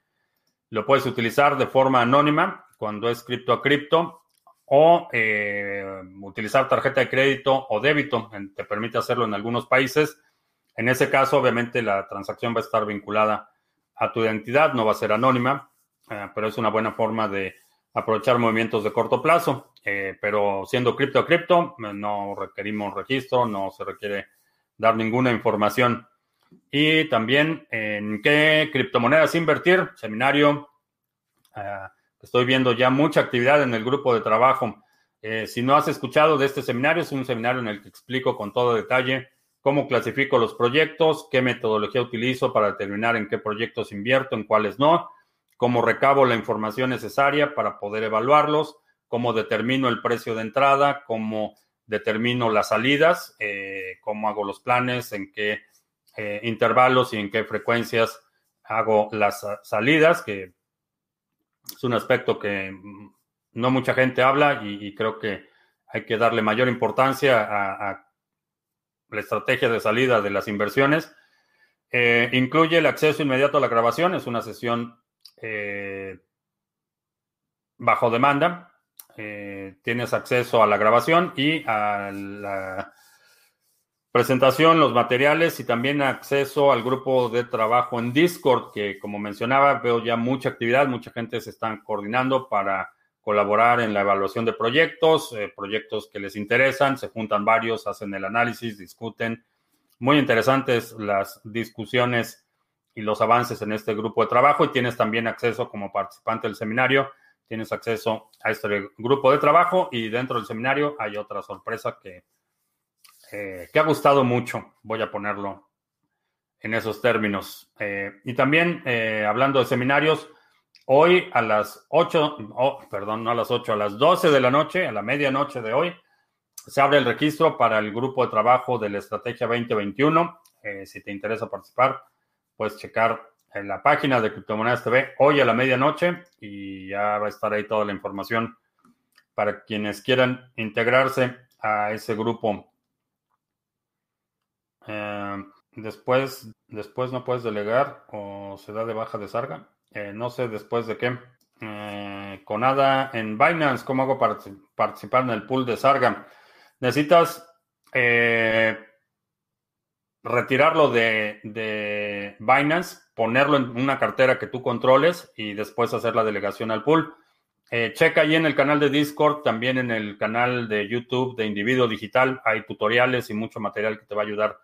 Lo puedes utilizar de forma anónima cuando es cripto a cripto o eh, utilizar tarjeta de crédito o débito. Te permite hacerlo en algunos países. En ese caso, obviamente, la transacción va a estar vinculada a tu identidad, no va a ser anónima, pero es una buena forma de aprovechar movimientos de corto plazo, eh, pero siendo cripto cripto, no requerimos registro, no se requiere dar ninguna información. Y también en qué criptomonedas invertir, seminario. Ah, estoy viendo ya mucha actividad en el grupo de trabajo. Eh, si no has escuchado de este seminario, es un seminario en el que explico con todo detalle cómo clasifico los proyectos, qué metodología utilizo para determinar en qué proyectos invierto, en cuáles no cómo recabo la información necesaria para poder evaluarlos, cómo determino el precio de entrada, cómo determino las salidas, eh, cómo hago los planes, en qué eh, intervalos y en qué frecuencias hago las salidas, que es un aspecto que mm, no mucha gente habla y, creo que hay que darle mayor importancia a, la estrategia de salida de las inversiones. Eh, incluye el acceso inmediato a la grabación, es una sesión eh, bajo demanda. Eh, tienes acceso a la grabación y a la presentación, los materiales y también acceso al grupo de trabajo en Discord, que como mencionaba, veo ya mucha actividad, mucha gente se está coordinando para colaborar en la evaluación de proyectos, eh, proyectos que les interesan, se juntan varios, hacen el análisis, discuten. Muy interesantes las discusiones y los avances en este grupo de trabajo y tienes también acceso como participante del seminario, tienes acceso a este grupo de trabajo y dentro del seminario hay otra sorpresa que, eh, ha gustado mucho, voy a ponerlo en esos términos. Eh, y también eh, hablando de seminarios, hoy a las 8, oh, perdón, no a las 8, a las 12 de la noche, a la medianoche de hoy, se abre el registro para el grupo de trabajo de la Estrategia 2021. si te interesa participar, puedes checar en la página de Criptomonedas TV hoy a la medianoche y ya va a estar ahí toda la información para quienes quieran integrarse a ese grupo. Eh, después, después no puedes delegar o se da de baja de sarga. Eh, no sé después de qué. Eh, con nada en Binance, ¿cómo hago para participar en el pool de sarga? Necesitas retirarlo de, Binance, ponerlo en una cartera que tú controles y después hacer la delegación al pool. Eh, checa ahí en el canal de Discord, también en el canal de YouTube de Individuo Digital. Hay tutoriales y mucho material que te va a ayudar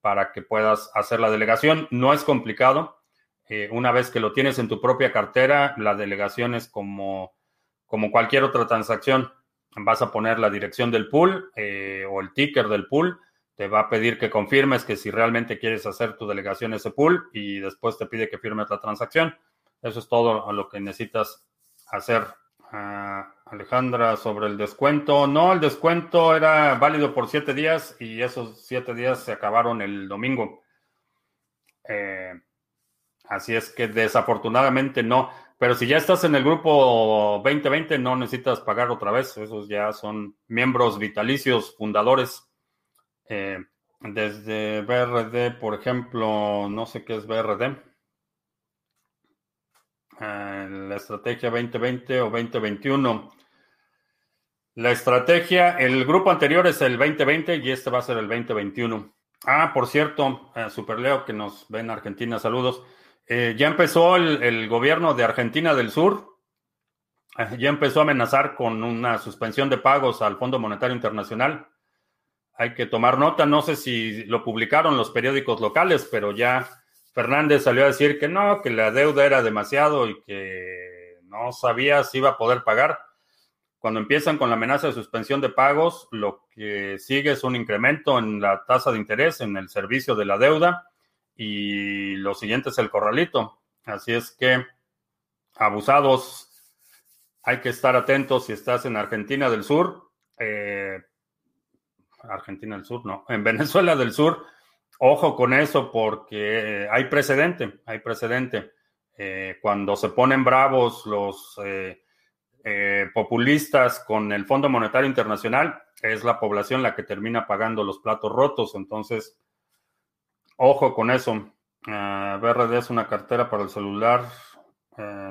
para que puedas hacer la delegación. No es complicado. Eh, una vez que lo tienes en tu propia cartera, la delegación es como, cualquier otra transacción. Vas a poner la dirección del pool eh, o el ticker del pool te va a pedir que confirmes que si realmente quieres hacer tu delegación ese pool y después te pide que firmes la transacción. Eso es todo lo que necesitas hacer. Ah, Alejandra, sobre el descuento. No, el descuento era válido por siete días y esos siete días se acabaron el domingo. Eh, así es que desafortunadamente no. Pero si ya estás en el grupo 2020, no necesitas pagar otra vez. Esos ya son miembros vitalicios, fundadores. Eh, desde BRD, por ejemplo, no sé qué es BRD. Eh, la estrategia 2020 o 2021. La estrategia, el grupo anterior es el 2020 y este va a ser el 2021. Ah, por cierto, eh, Super Superleo que nos ven Argentina, saludos. Eh, ya empezó el, el, gobierno de Argentina del Sur, ya empezó a amenazar con una suspensión de pagos al Fondo Monetario Internacional hay que tomar nota. No sé si lo publicaron los periódicos locales, pero ya Fernández salió a decir que no, que la deuda era demasiado y que no sabía si iba a poder pagar. Cuando empiezan con la amenaza de suspensión de pagos, lo que sigue es un incremento en la tasa de interés, en el servicio de la deuda y lo siguiente es el corralito. Así es que, abusados, hay que estar atentos si estás en Argentina del Sur. Eh, Argentina del Sur, no, en Venezuela del Sur, ojo con eso porque eh, hay precedente, hay precedente. Eh, cuando se ponen bravos los eh, populistas con el Fondo Monetario Internacional, es la población la que termina pagando los platos rotos. Entonces, ojo con eso. BRD es una cartera para el celular.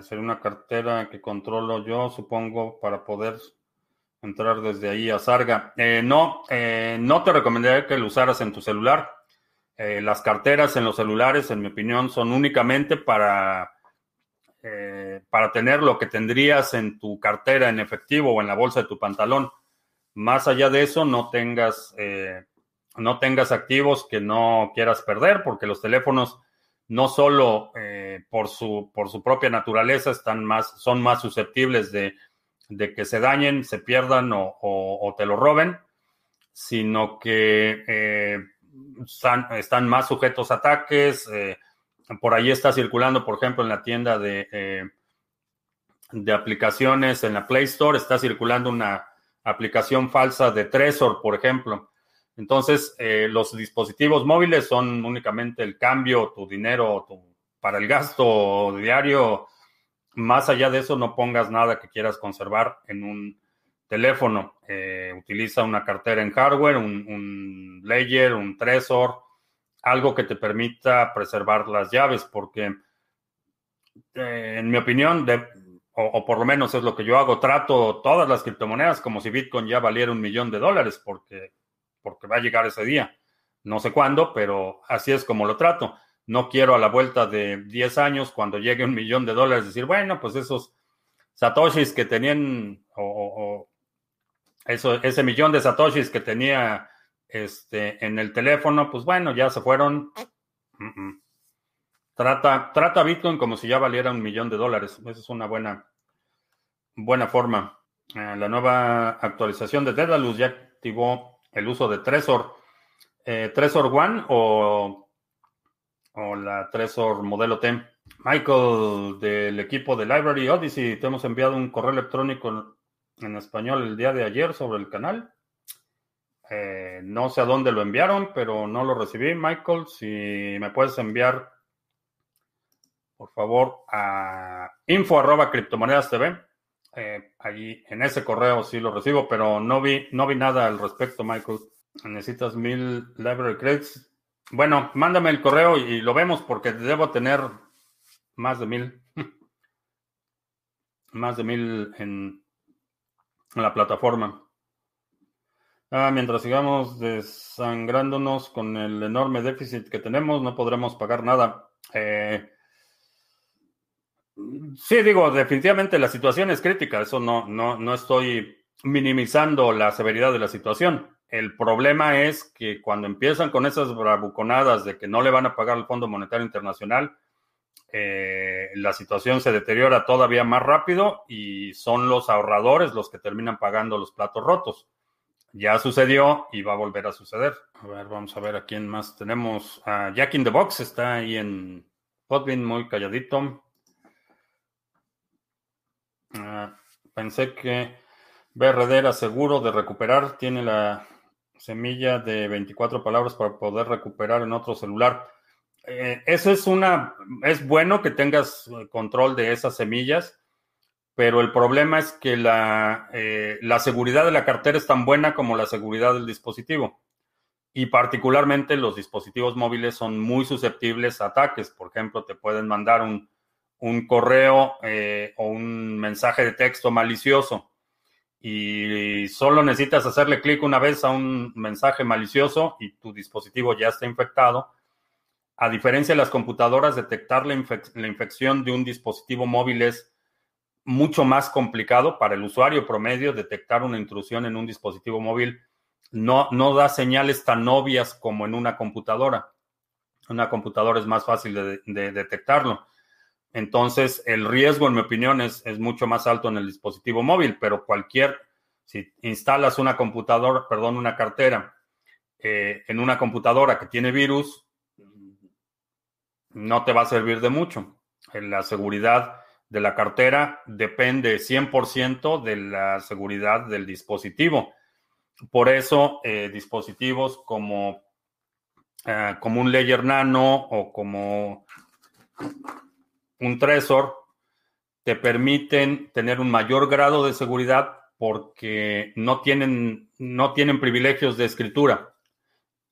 sería una cartera que controlo yo, supongo, para poder entrar desde ahí a Sarga. Eh, no, eh, no te recomendaría que lo usaras en tu celular. Eh, las carteras en los celulares, en mi opinión, son únicamente para, para tener lo que tendrías en tu cartera en efectivo o en la bolsa de tu pantalón. Más allá de eso, no tengas, no tengas activos que no quieras perder, porque los teléfonos no solo por, su, por su propia naturaleza están más, son más susceptibles de de que se dañen, se pierdan o, te lo roben, sino que eh, están, más sujetos a ataques. Eh, por ahí está circulando, por ejemplo, en la tienda de, eh, de aplicaciones, en la Play Store, está circulando una aplicación falsa de Trezor, por ejemplo. Entonces, los dispositivos móviles son únicamente el cambio, tu dinero, para el gasto diario, más allá de eso, no pongas nada que quieras conservar en un teléfono. Eh, utiliza una cartera en hardware, un, layer, un Trezor, algo que te permita preservar las llaves, porque eh, en mi opinión, o, por lo menos es lo que yo hago, trato todas las criptomonedas como si Bitcoin ya valiera un millón de dólares, porque, porque va a llegar ese día. No sé cuándo, pero así es como lo trato. No quiero a la vuelta de 10 años, cuando llegue un millón de dólares, decir, bueno, pues esos satoshis que tenían, o, eso, ese millón de satoshis que tenía este, en el teléfono, pues bueno, ya se fueron. Trata, trata Bitcoin como si ya valiera un millón de dólares. Esa es una buena, buena forma. Eh, la nueva actualización de Dedalus ya activó el uso de tresor Eh, Trezor One o Hola, la modelo T. Michael, del equipo de Library Odyssey, te hemos enviado un correo electrónico en español el día de ayer sobre el canal. Eh, no sé a dónde lo enviaron, pero no lo recibí, Michael. Si me puedes enviar, por favor, a info arroba criptomonedas TV. Eh, allí en ese correo sí lo recibo, pero no vi, no vi nada al respecto, Michael. Necesitas mil library credits. Bueno, mándame el correo y lo vemos porque debo tener más de mil. Más de mil en, la plataforma. Ah, mientras sigamos desangrándonos con el enorme déficit que tenemos, no podremos pagar nada. Eh, sí, digo, definitivamente la situación es crítica. Eso no, no, no estoy minimizando la severidad de la situación. El problema es que cuando empiezan con esas bravuconadas de que no le van a pagar al Fondo Monetario Internacional, eh, la situación se deteriora todavía más rápido y son los ahorradores los que terminan pagando los platos rotos. Ya sucedió y va a volver a suceder. A ver, vamos a ver a quién más tenemos. A ah, Jack in the Box está ahí en Podbean, muy calladito. Ah, pensé que BRD era seguro de recuperar. Tiene la semilla de 24 palabras para poder recuperar en otro celular. Eh, eso es una, es bueno que tengas eh, control de esas semillas, pero el problema es que eh, la, seguridad de la cartera es tan buena como la seguridad del dispositivo. Y particularmente los dispositivos móviles son muy susceptibles a ataques. Por ejemplo, te pueden mandar un, correo o un mensaje de texto malicioso y solo necesitas hacerle clic una vez a un mensaje malicioso y tu dispositivo ya está infectado. A diferencia de las computadoras, detectar la, infección de un dispositivo móvil es mucho más complicado para el usuario promedio. Detectar una intrusión en un dispositivo móvil no, da señales tan obvias como en una computadora. una computadora es más fácil de detectarlo. Entonces, el riesgo, en mi opinión, es, mucho más alto en el dispositivo móvil, pero cualquier, si instalas una computadora, perdón, una cartera eh, en una computadora que tiene virus, no te va a servir de mucho. Eh, la seguridad de la cartera depende 100% de la seguridad del dispositivo. Por eso, eh, dispositivos como, como un Layer Nano o como un tresor, te permiten tener un mayor grado de seguridad porque no tienen, no tienen privilegios de escritura.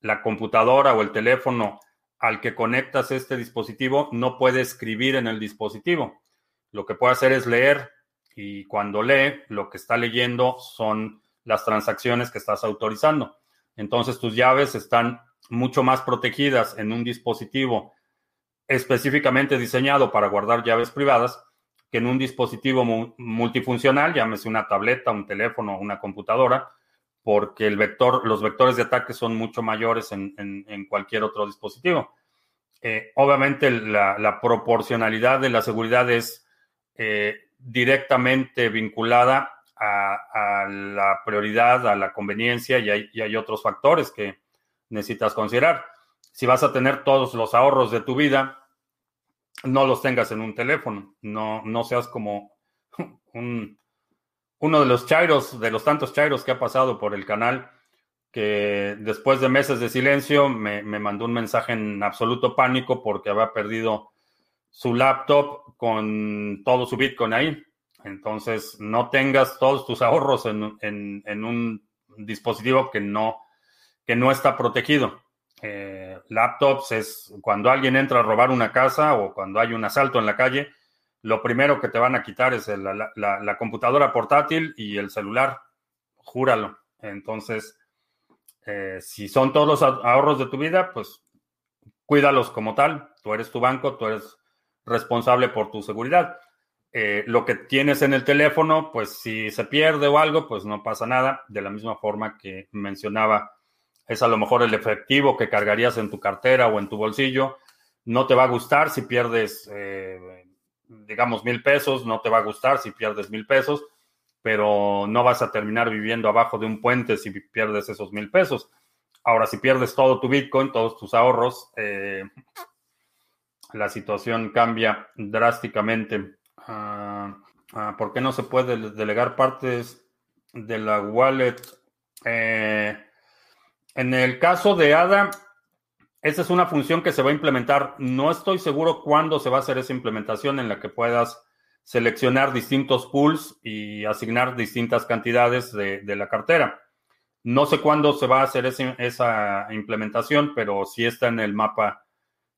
La computadora o el teléfono al que conectas este dispositivo no puede escribir en el dispositivo. Lo que puede hacer es leer y cuando lee, lo que está leyendo son las transacciones que estás autorizando. Entonces tus llaves están mucho más protegidas en un dispositivo específicamente diseñado para guardar llaves privadas que en un dispositivo multifuncional, llámese una tableta, un teléfono, una computadora, porque el vector, los vectores de ataque son mucho mayores en, cualquier otro dispositivo. Eh, obviamente la, proporcionalidad de la seguridad es eh, directamente vinculada a, la prioridad, a la conveniencia y hay otros factores que necesitas considerar si vas a tener todos los ahorros de tu vida, no los tengas en un teléfono, no, no seas como un, uno de los chairos, de los tantos chairos que ha pasado por el canal, que después de meses de silencio me, mandó un mensaje en absoluto pánico porque había perdido su laptop con todo su Bitcoin ahí. Entonces, no tengas todos tus ahorros en, en un dispositivo que no, que no está protegido laptops es cuando alguien entra a robar una casa o cuando hay un asalto en la calle, lo primero que te van a quitar es la, computadora portátil y el celular. Júralo. Entonces, eh, si son todos los ahorros de tu vida, pues cuídalos como tal. Tú eres tu banco, tú eres responsable por tu seguridad. Eh, lo que tienes en el teléfono, pues si se pierde o algo, pues no pasa nada. De la misma forma que mencionaba es a lo mejor el efectivo que cargarías en tu cartera o en tu bolsillo. No te va a gustar si pierdes, eh, digamos, mil pesos, no te va a gustar si pierdes mil pesos, pero no vas a terminar viviendo abajo de un puente si pierdes esos mil pesos. Ahora, si pierdes todo tu Bitcoin, todos tus ahorros, eh, la situación cambia drásticamente. Ah, ah, ¿Por qué no se puede delegar partes de la wallet? Eh, en el caso de ADA, esa es una función que se va a implementar. No estoy seguro cuándo se va a hacer esa implementación en la que puedas seleccionar distintos pools y asignar distintas cantidades de, la cartera. No sé cuándo se va a hacer esa implementación, pero sí está en el mapa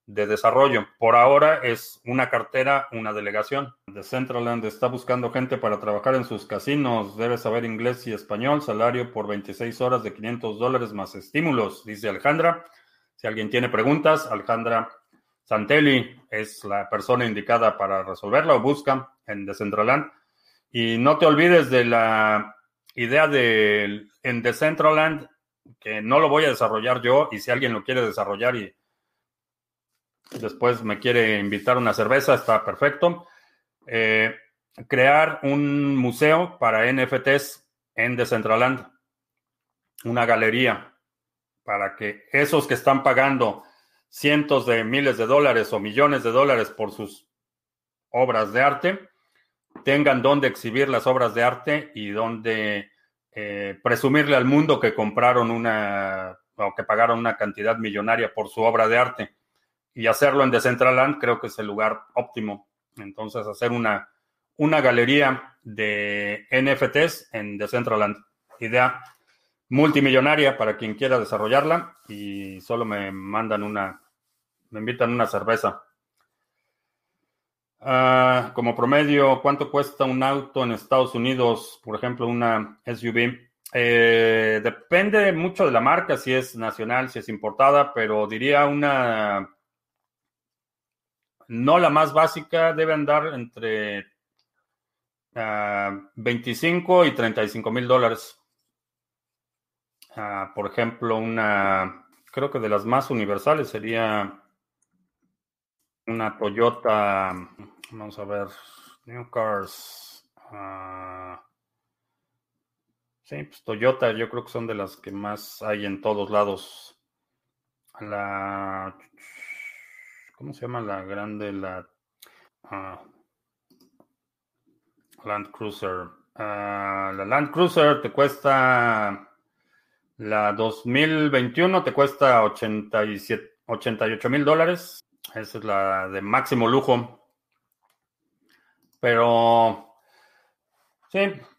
de desarrollo. Por ahora es una cartera, una delegación. De Centraland está buscando gente para trabajar en sus casinos. Debe saber inglés y español. Salario por 26 horas de 500 dólares más estímulos, dice Alejandra. Si alguien tiene preguntas, Alejandra Santelli es la persona indicada para resolverla o busca en Decentraland. Y no te olvides de la idea de en Decentraland, que no lo voy a desarrollar yo y si alguien lo quiere desarrollar y después me quiere invitar una cerveza, está perfecto. Eh, crear un museo para NFTs en Decentraland, una galería, para que esos que están pagando cientos de miles de dólares o millones de dólares por sus obras de arte, tengan donde exhibir las obras de arte y donde eh, presumirle al mundo que compraron una o que pagaron una cantidad millonaria por su obra de arte y hacerlo en Decentraland creo que es el lugar óptimo. Entonces, hacer una, una galería de NFTs en Decentraland. Idea multimillonaria para quien quiera desarrollarla y solo me mandan una, me invitan una cerveza. Ah, como promedio, ¿cuánto cuesta un auto en Estados Unidos? Por ejemplo, una SUV. Eh, depende mucho de la marca, si es nacional, si es importada, pero diría una no la más básica, debe andar entre 25 ah, y 35 mil dólares. Ah, por ejemplo, una, creo que de las más universales sería una Toyota, vamos a ver, New Cars. Ah, sí, pues Toyota yo creo que son de las que más hay en todos lados. La ¿Cómo se llama la grande, la ah, Land Cruiser? Ah, la Land Cruiser te cuesta, la 2021 te cuesta 87, 88 mil dólares. Esa es la de máximo lujo. Pero, sí,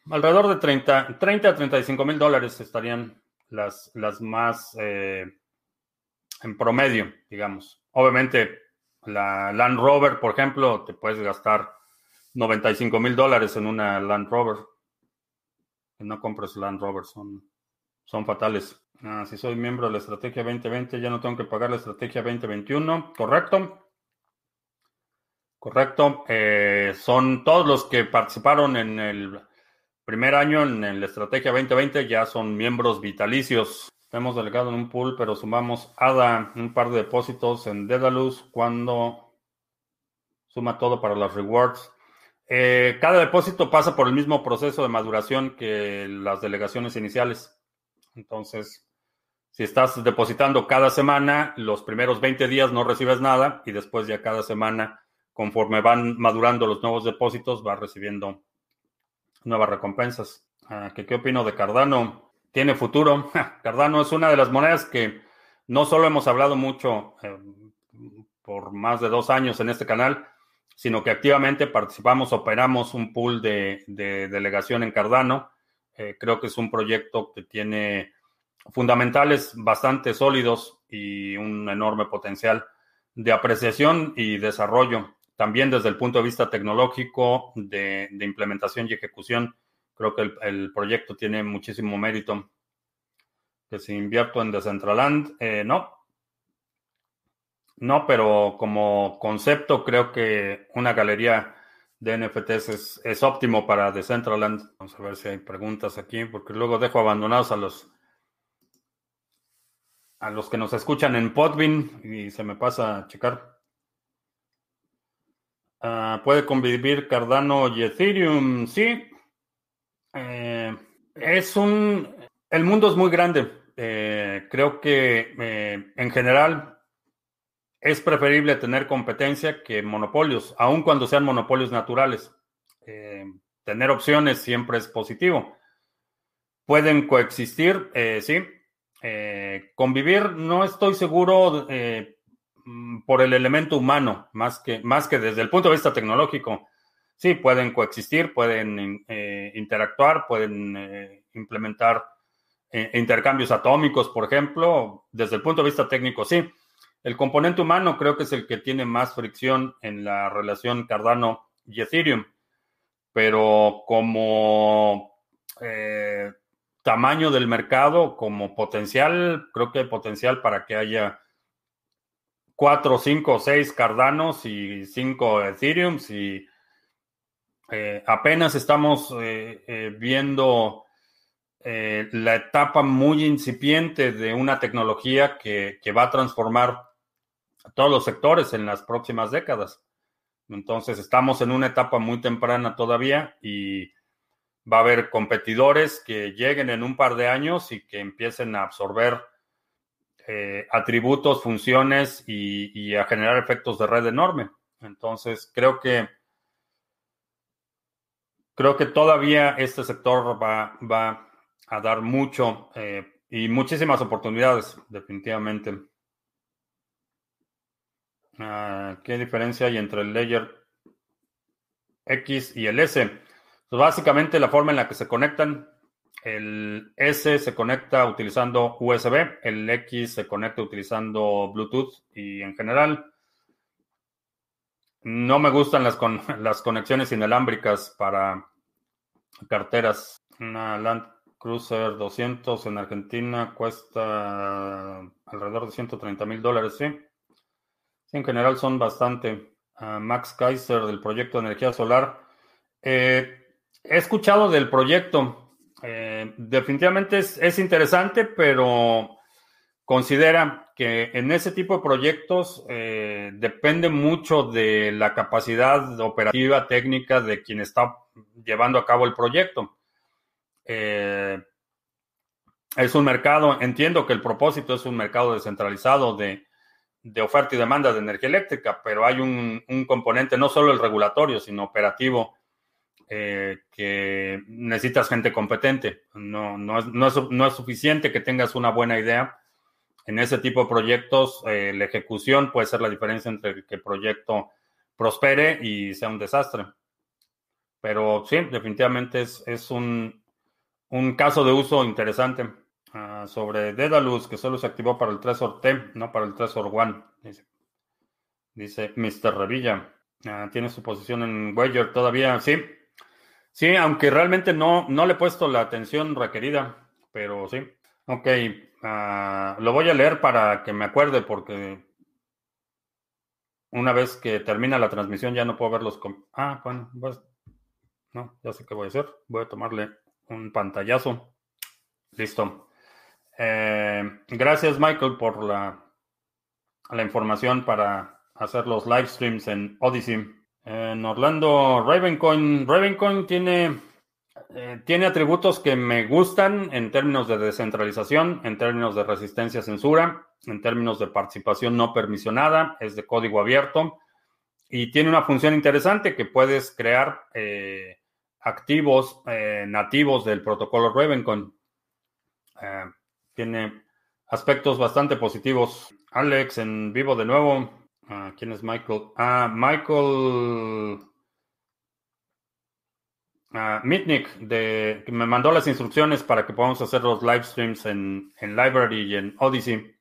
alrededor de 30, 30 a 35 mil dólares estarían las, las más eh, en promedio, digamos. Obviamente, la Land Rover, por ejemplo, te puedes gastar 95 mil dólares en una Land Rover. No compres Land Rover, son, fatales. Ah, si soy miembro de la Estrategia 2020, ya no tengo que pagar la Estrategia 2021, ¿correcto? Correcto. Eh, son todos los que participaron en el primer año en, en la Estrategia 2020, ya son miembros vitalicios. Hemos delegado en un pool, pero sumamos ADA, un par de depósitos en Dedalus cuando suma todo para las rewards. Eh, cada depósito pasa por el mismo proceso de maduración que las delegaciones iniciales. Entonces, si estás depositando cada semana, los primeros 20 días no recibes nada y después ya cada semana, conforme van madurando los nuevos depósitos, vas recibiendo nuevas recompensas. Ah, ¿qué, ¿Qué opino de Cardano? tiene futuro. Cardano es una de las monedas que no solo hemos hablado mucho eh, por más de dos años en este canal, sino que activamente participamos, operamos un pool de, delegación en Cardano. Eh, creo que es un proyecto que tiene fundamentales bastante sólidos y un enorme potencial de apreciación y desarrollo, también desde el punto de vista tecnológico, de implementación y ejecución Creo que el, proyecto tiene muchísimo mérito. Que si invierto en Decentraland, eh, no. No, pero como concepto creo que una galería de NFTs es, óptimo para Decentraland. Vamos a ver si hay preguntas aquí, porque luego dejo abandonados a los a los que nos escuchan en Podbin y se me pasa a checar. Ah, ¿Puede convivir Cardano y Ethereum? Sí, eh, es un... El mundo es muy grande. Eh, creo que eh, en general es preferible tener competencia que monopolios, aun cuando sean monopolios naturales. tener opciones siempre es positivo. Pueden coexistir, sí. convivir, no estoy seguro mm, por el elemento humano, más que, más que desde el punto de vista tecnológico sí, pueden coexistir, pueden eh, interactuar, pueden eh, implementar eh, intercambios atómicos, por ejemplo. Desde el punto de vista técnico, sí. El componente humano creo que es el que tiene más fricción en la relación Cardano y Ethereum, pero como tamaño del mercado, como potencial, creo que hay potencial para que haya cuatro, cinco, seis Cardanos y cinco Ethereums y eh, apenas estamos eh, eh, viendo la etapa muy incipiente de una tecnología que, va a transformar todos los sectores en las próximas décadas. Entonces estamos en una etapa muy temprana todavía y va a haber competidores que lleguen en un par de años y que empiecen a absorber atributos, funciones y, y, a generar efectos de red enorme. Entonces creo que creo que todavía este sector va, a dar mucho eh, y muchísimas oportunidades, definitivamente. Ah, ¿Qué diferencia hay entre el layer X y el S? Pues básicamente la forma en la que se conectan. El S se conecta utilizando USB, el X se conecta utilizando Bluetooth y en general no me gustan las, con, las conexiones inalámbricas para carteras. Una Land Cruiser 200 en Argentina cuesta alrededor de 130 mil dólares, ¿sí? En general son bastante. Ah, Max Kaiser del proyecto energía solar. Eh, he escuchado del proyecto. Eh, definitivamente es, es, interesante, pero considera que en ese tipo de proyectos eh, depende mucho de la capacidad operativa, técnica de quien está llevando a cabo el proyecto. Eh, es un mercado, entiendo que el propósito es un mercado descentralizado de, oferta y demanda de energía eléctrica, pero hay un, componente, no solo el regulatorio, sino operativo, eh, que necesitas gente competente. no es suficiente que tengas una buena idea en ese tipo de proyectos eh, la ejecución puede ser la diferencia entre que el proyecto prospere y sea un desastre. Pero sí, definitivamente es, es un, un, caso de uso interesante. Ah, sobre Dedalus, que solo se activó para el Tresor T, no para el Tresor One, dice, dice Mr. Revilla. Ah, tiene su posición en Wager todavía, sí. Sí, aunque realmente no, no le he puesto la atención requerida, pero sí. Ok, Ah, lo voy a leer para que me acuerde porque una vez que termina la transmisión ya no puedo ver los... Ah, bueno, pues, No, ya sé qué voy a hacer. Voy a tomarle un pantallazo. Listo. Eh, gracias Michael por la, la información para hacer los live streams en Odyssey. En Orlando, Ravencoin. Ravencoin tiene eh, tiene atributos que me gustan en términos de descentralización, en términos de resistencia a censura, en términos de participación no permisionada, es de código abierto y tiene una función interesante que puedes crear eh, activos eh, nativos del protocolo Revencon. tiene aspectos bastante positivos. Alex en vivo de nuevo. Ah, ¿Quién es Michael? Ah, Michael Mitnik de, que me mandó las instrucciones para que podamos hacer los live streams en, Library y en Odyssey.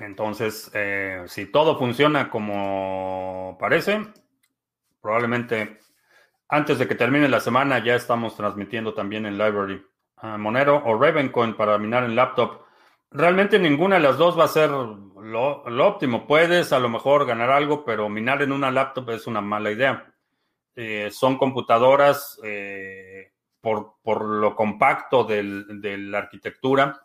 Entonces, eh, si todo funciona como parece, probablemente antes de que termine la semana ya estamos transmitiendo también en Library. Ah, Monero o Ravencoin para minar en laptop. Realmente ninguna de las dos va a ser lo óptimo. Puedes a lo mejor ganar algo, pero minar en una laptop es una mala idea. Eh, son computadoras eh, por, lo compacto de la arquitectura,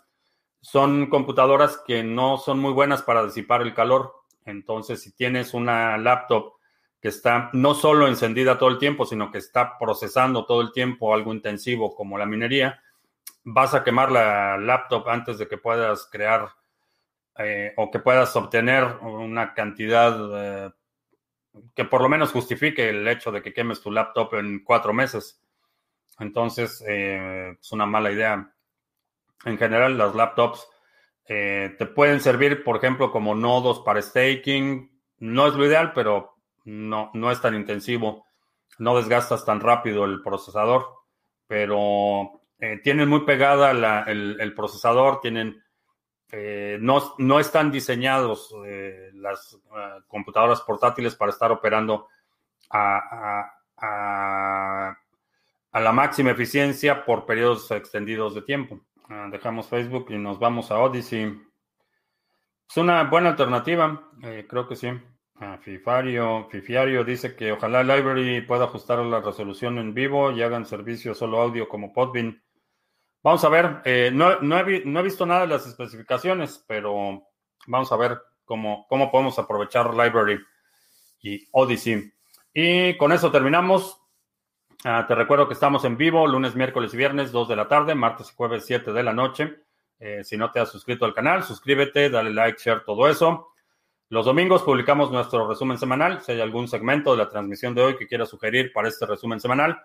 son computadoras que no son muy buenas para disipar el calor. Entonces, si tienes una laptop que está no solo encendida todo el tiempo, sino que está procesando todo el tiempo algo intensivo como la minería, vas a quemar la laptop antes de que puedas crear eh, o que puedas obtener una cantidad que por lo menos justifique el hecho de que quemes tu laptop en cuatro meses. Entonces, eh, es una mala idea. En general, las laptops eh, te pueden servir, por ejemplo, como nodos para staking. No es lo ideal, pero no, no es tan intensivo. No desgastas tan rápido el procesador, pero eh, tienen muy pegada el, el procesador, tienen eh, no, no, están diseñados eh, las ah, computadoras portátiles para estar operando a, la máxima eficiencia por periodos extendidos de tiempo. Ah, dejamos Facebook y nos vamos a Odyssey. Es una buena alternativa, eh, creo que sí. Ah, Fifario, Fifiario dice que ojalá Library pueda ajustar la resolución en vivo y hagan servicio solo audio como Podbean. Vamos a ver, eh, no, he, visto nada de las especificaciones, pero vamos a ver cómo, cómo podemos aprovechar Library y Odyssey. Y con eso terminamos. Ah, te recuerdo que estamos en vivo lunes, miércoles y viernes, 2 de la tarde, martes y jueves, 7 de la noche. Eh, si no te has suscrito al canal, suscríbete, dale like, share, todo eso. Los domingos publicamos nuestro resumen semanal. Si hay algún segmento de la transmisión de hoy que quieras sugerir para este resumen semanal,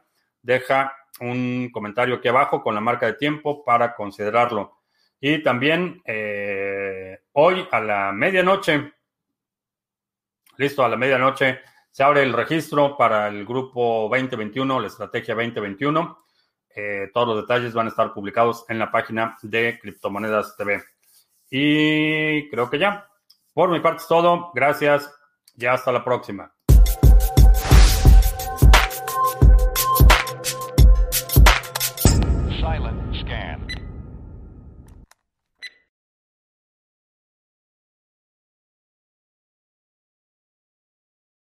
deja un comentario aquí abajo con la marca de tiempo para considerarlo. Y también eh, hoy a la medianoche, listo, a la medianoche se abre el registro para el grupo 2021, la estrategia 2021. Eh, todos los detalles van a estar publicados en la página de Criptomonedas TV. Y creo que ya. Por mi parte es todo. Gracias. Ya hasta la próxima.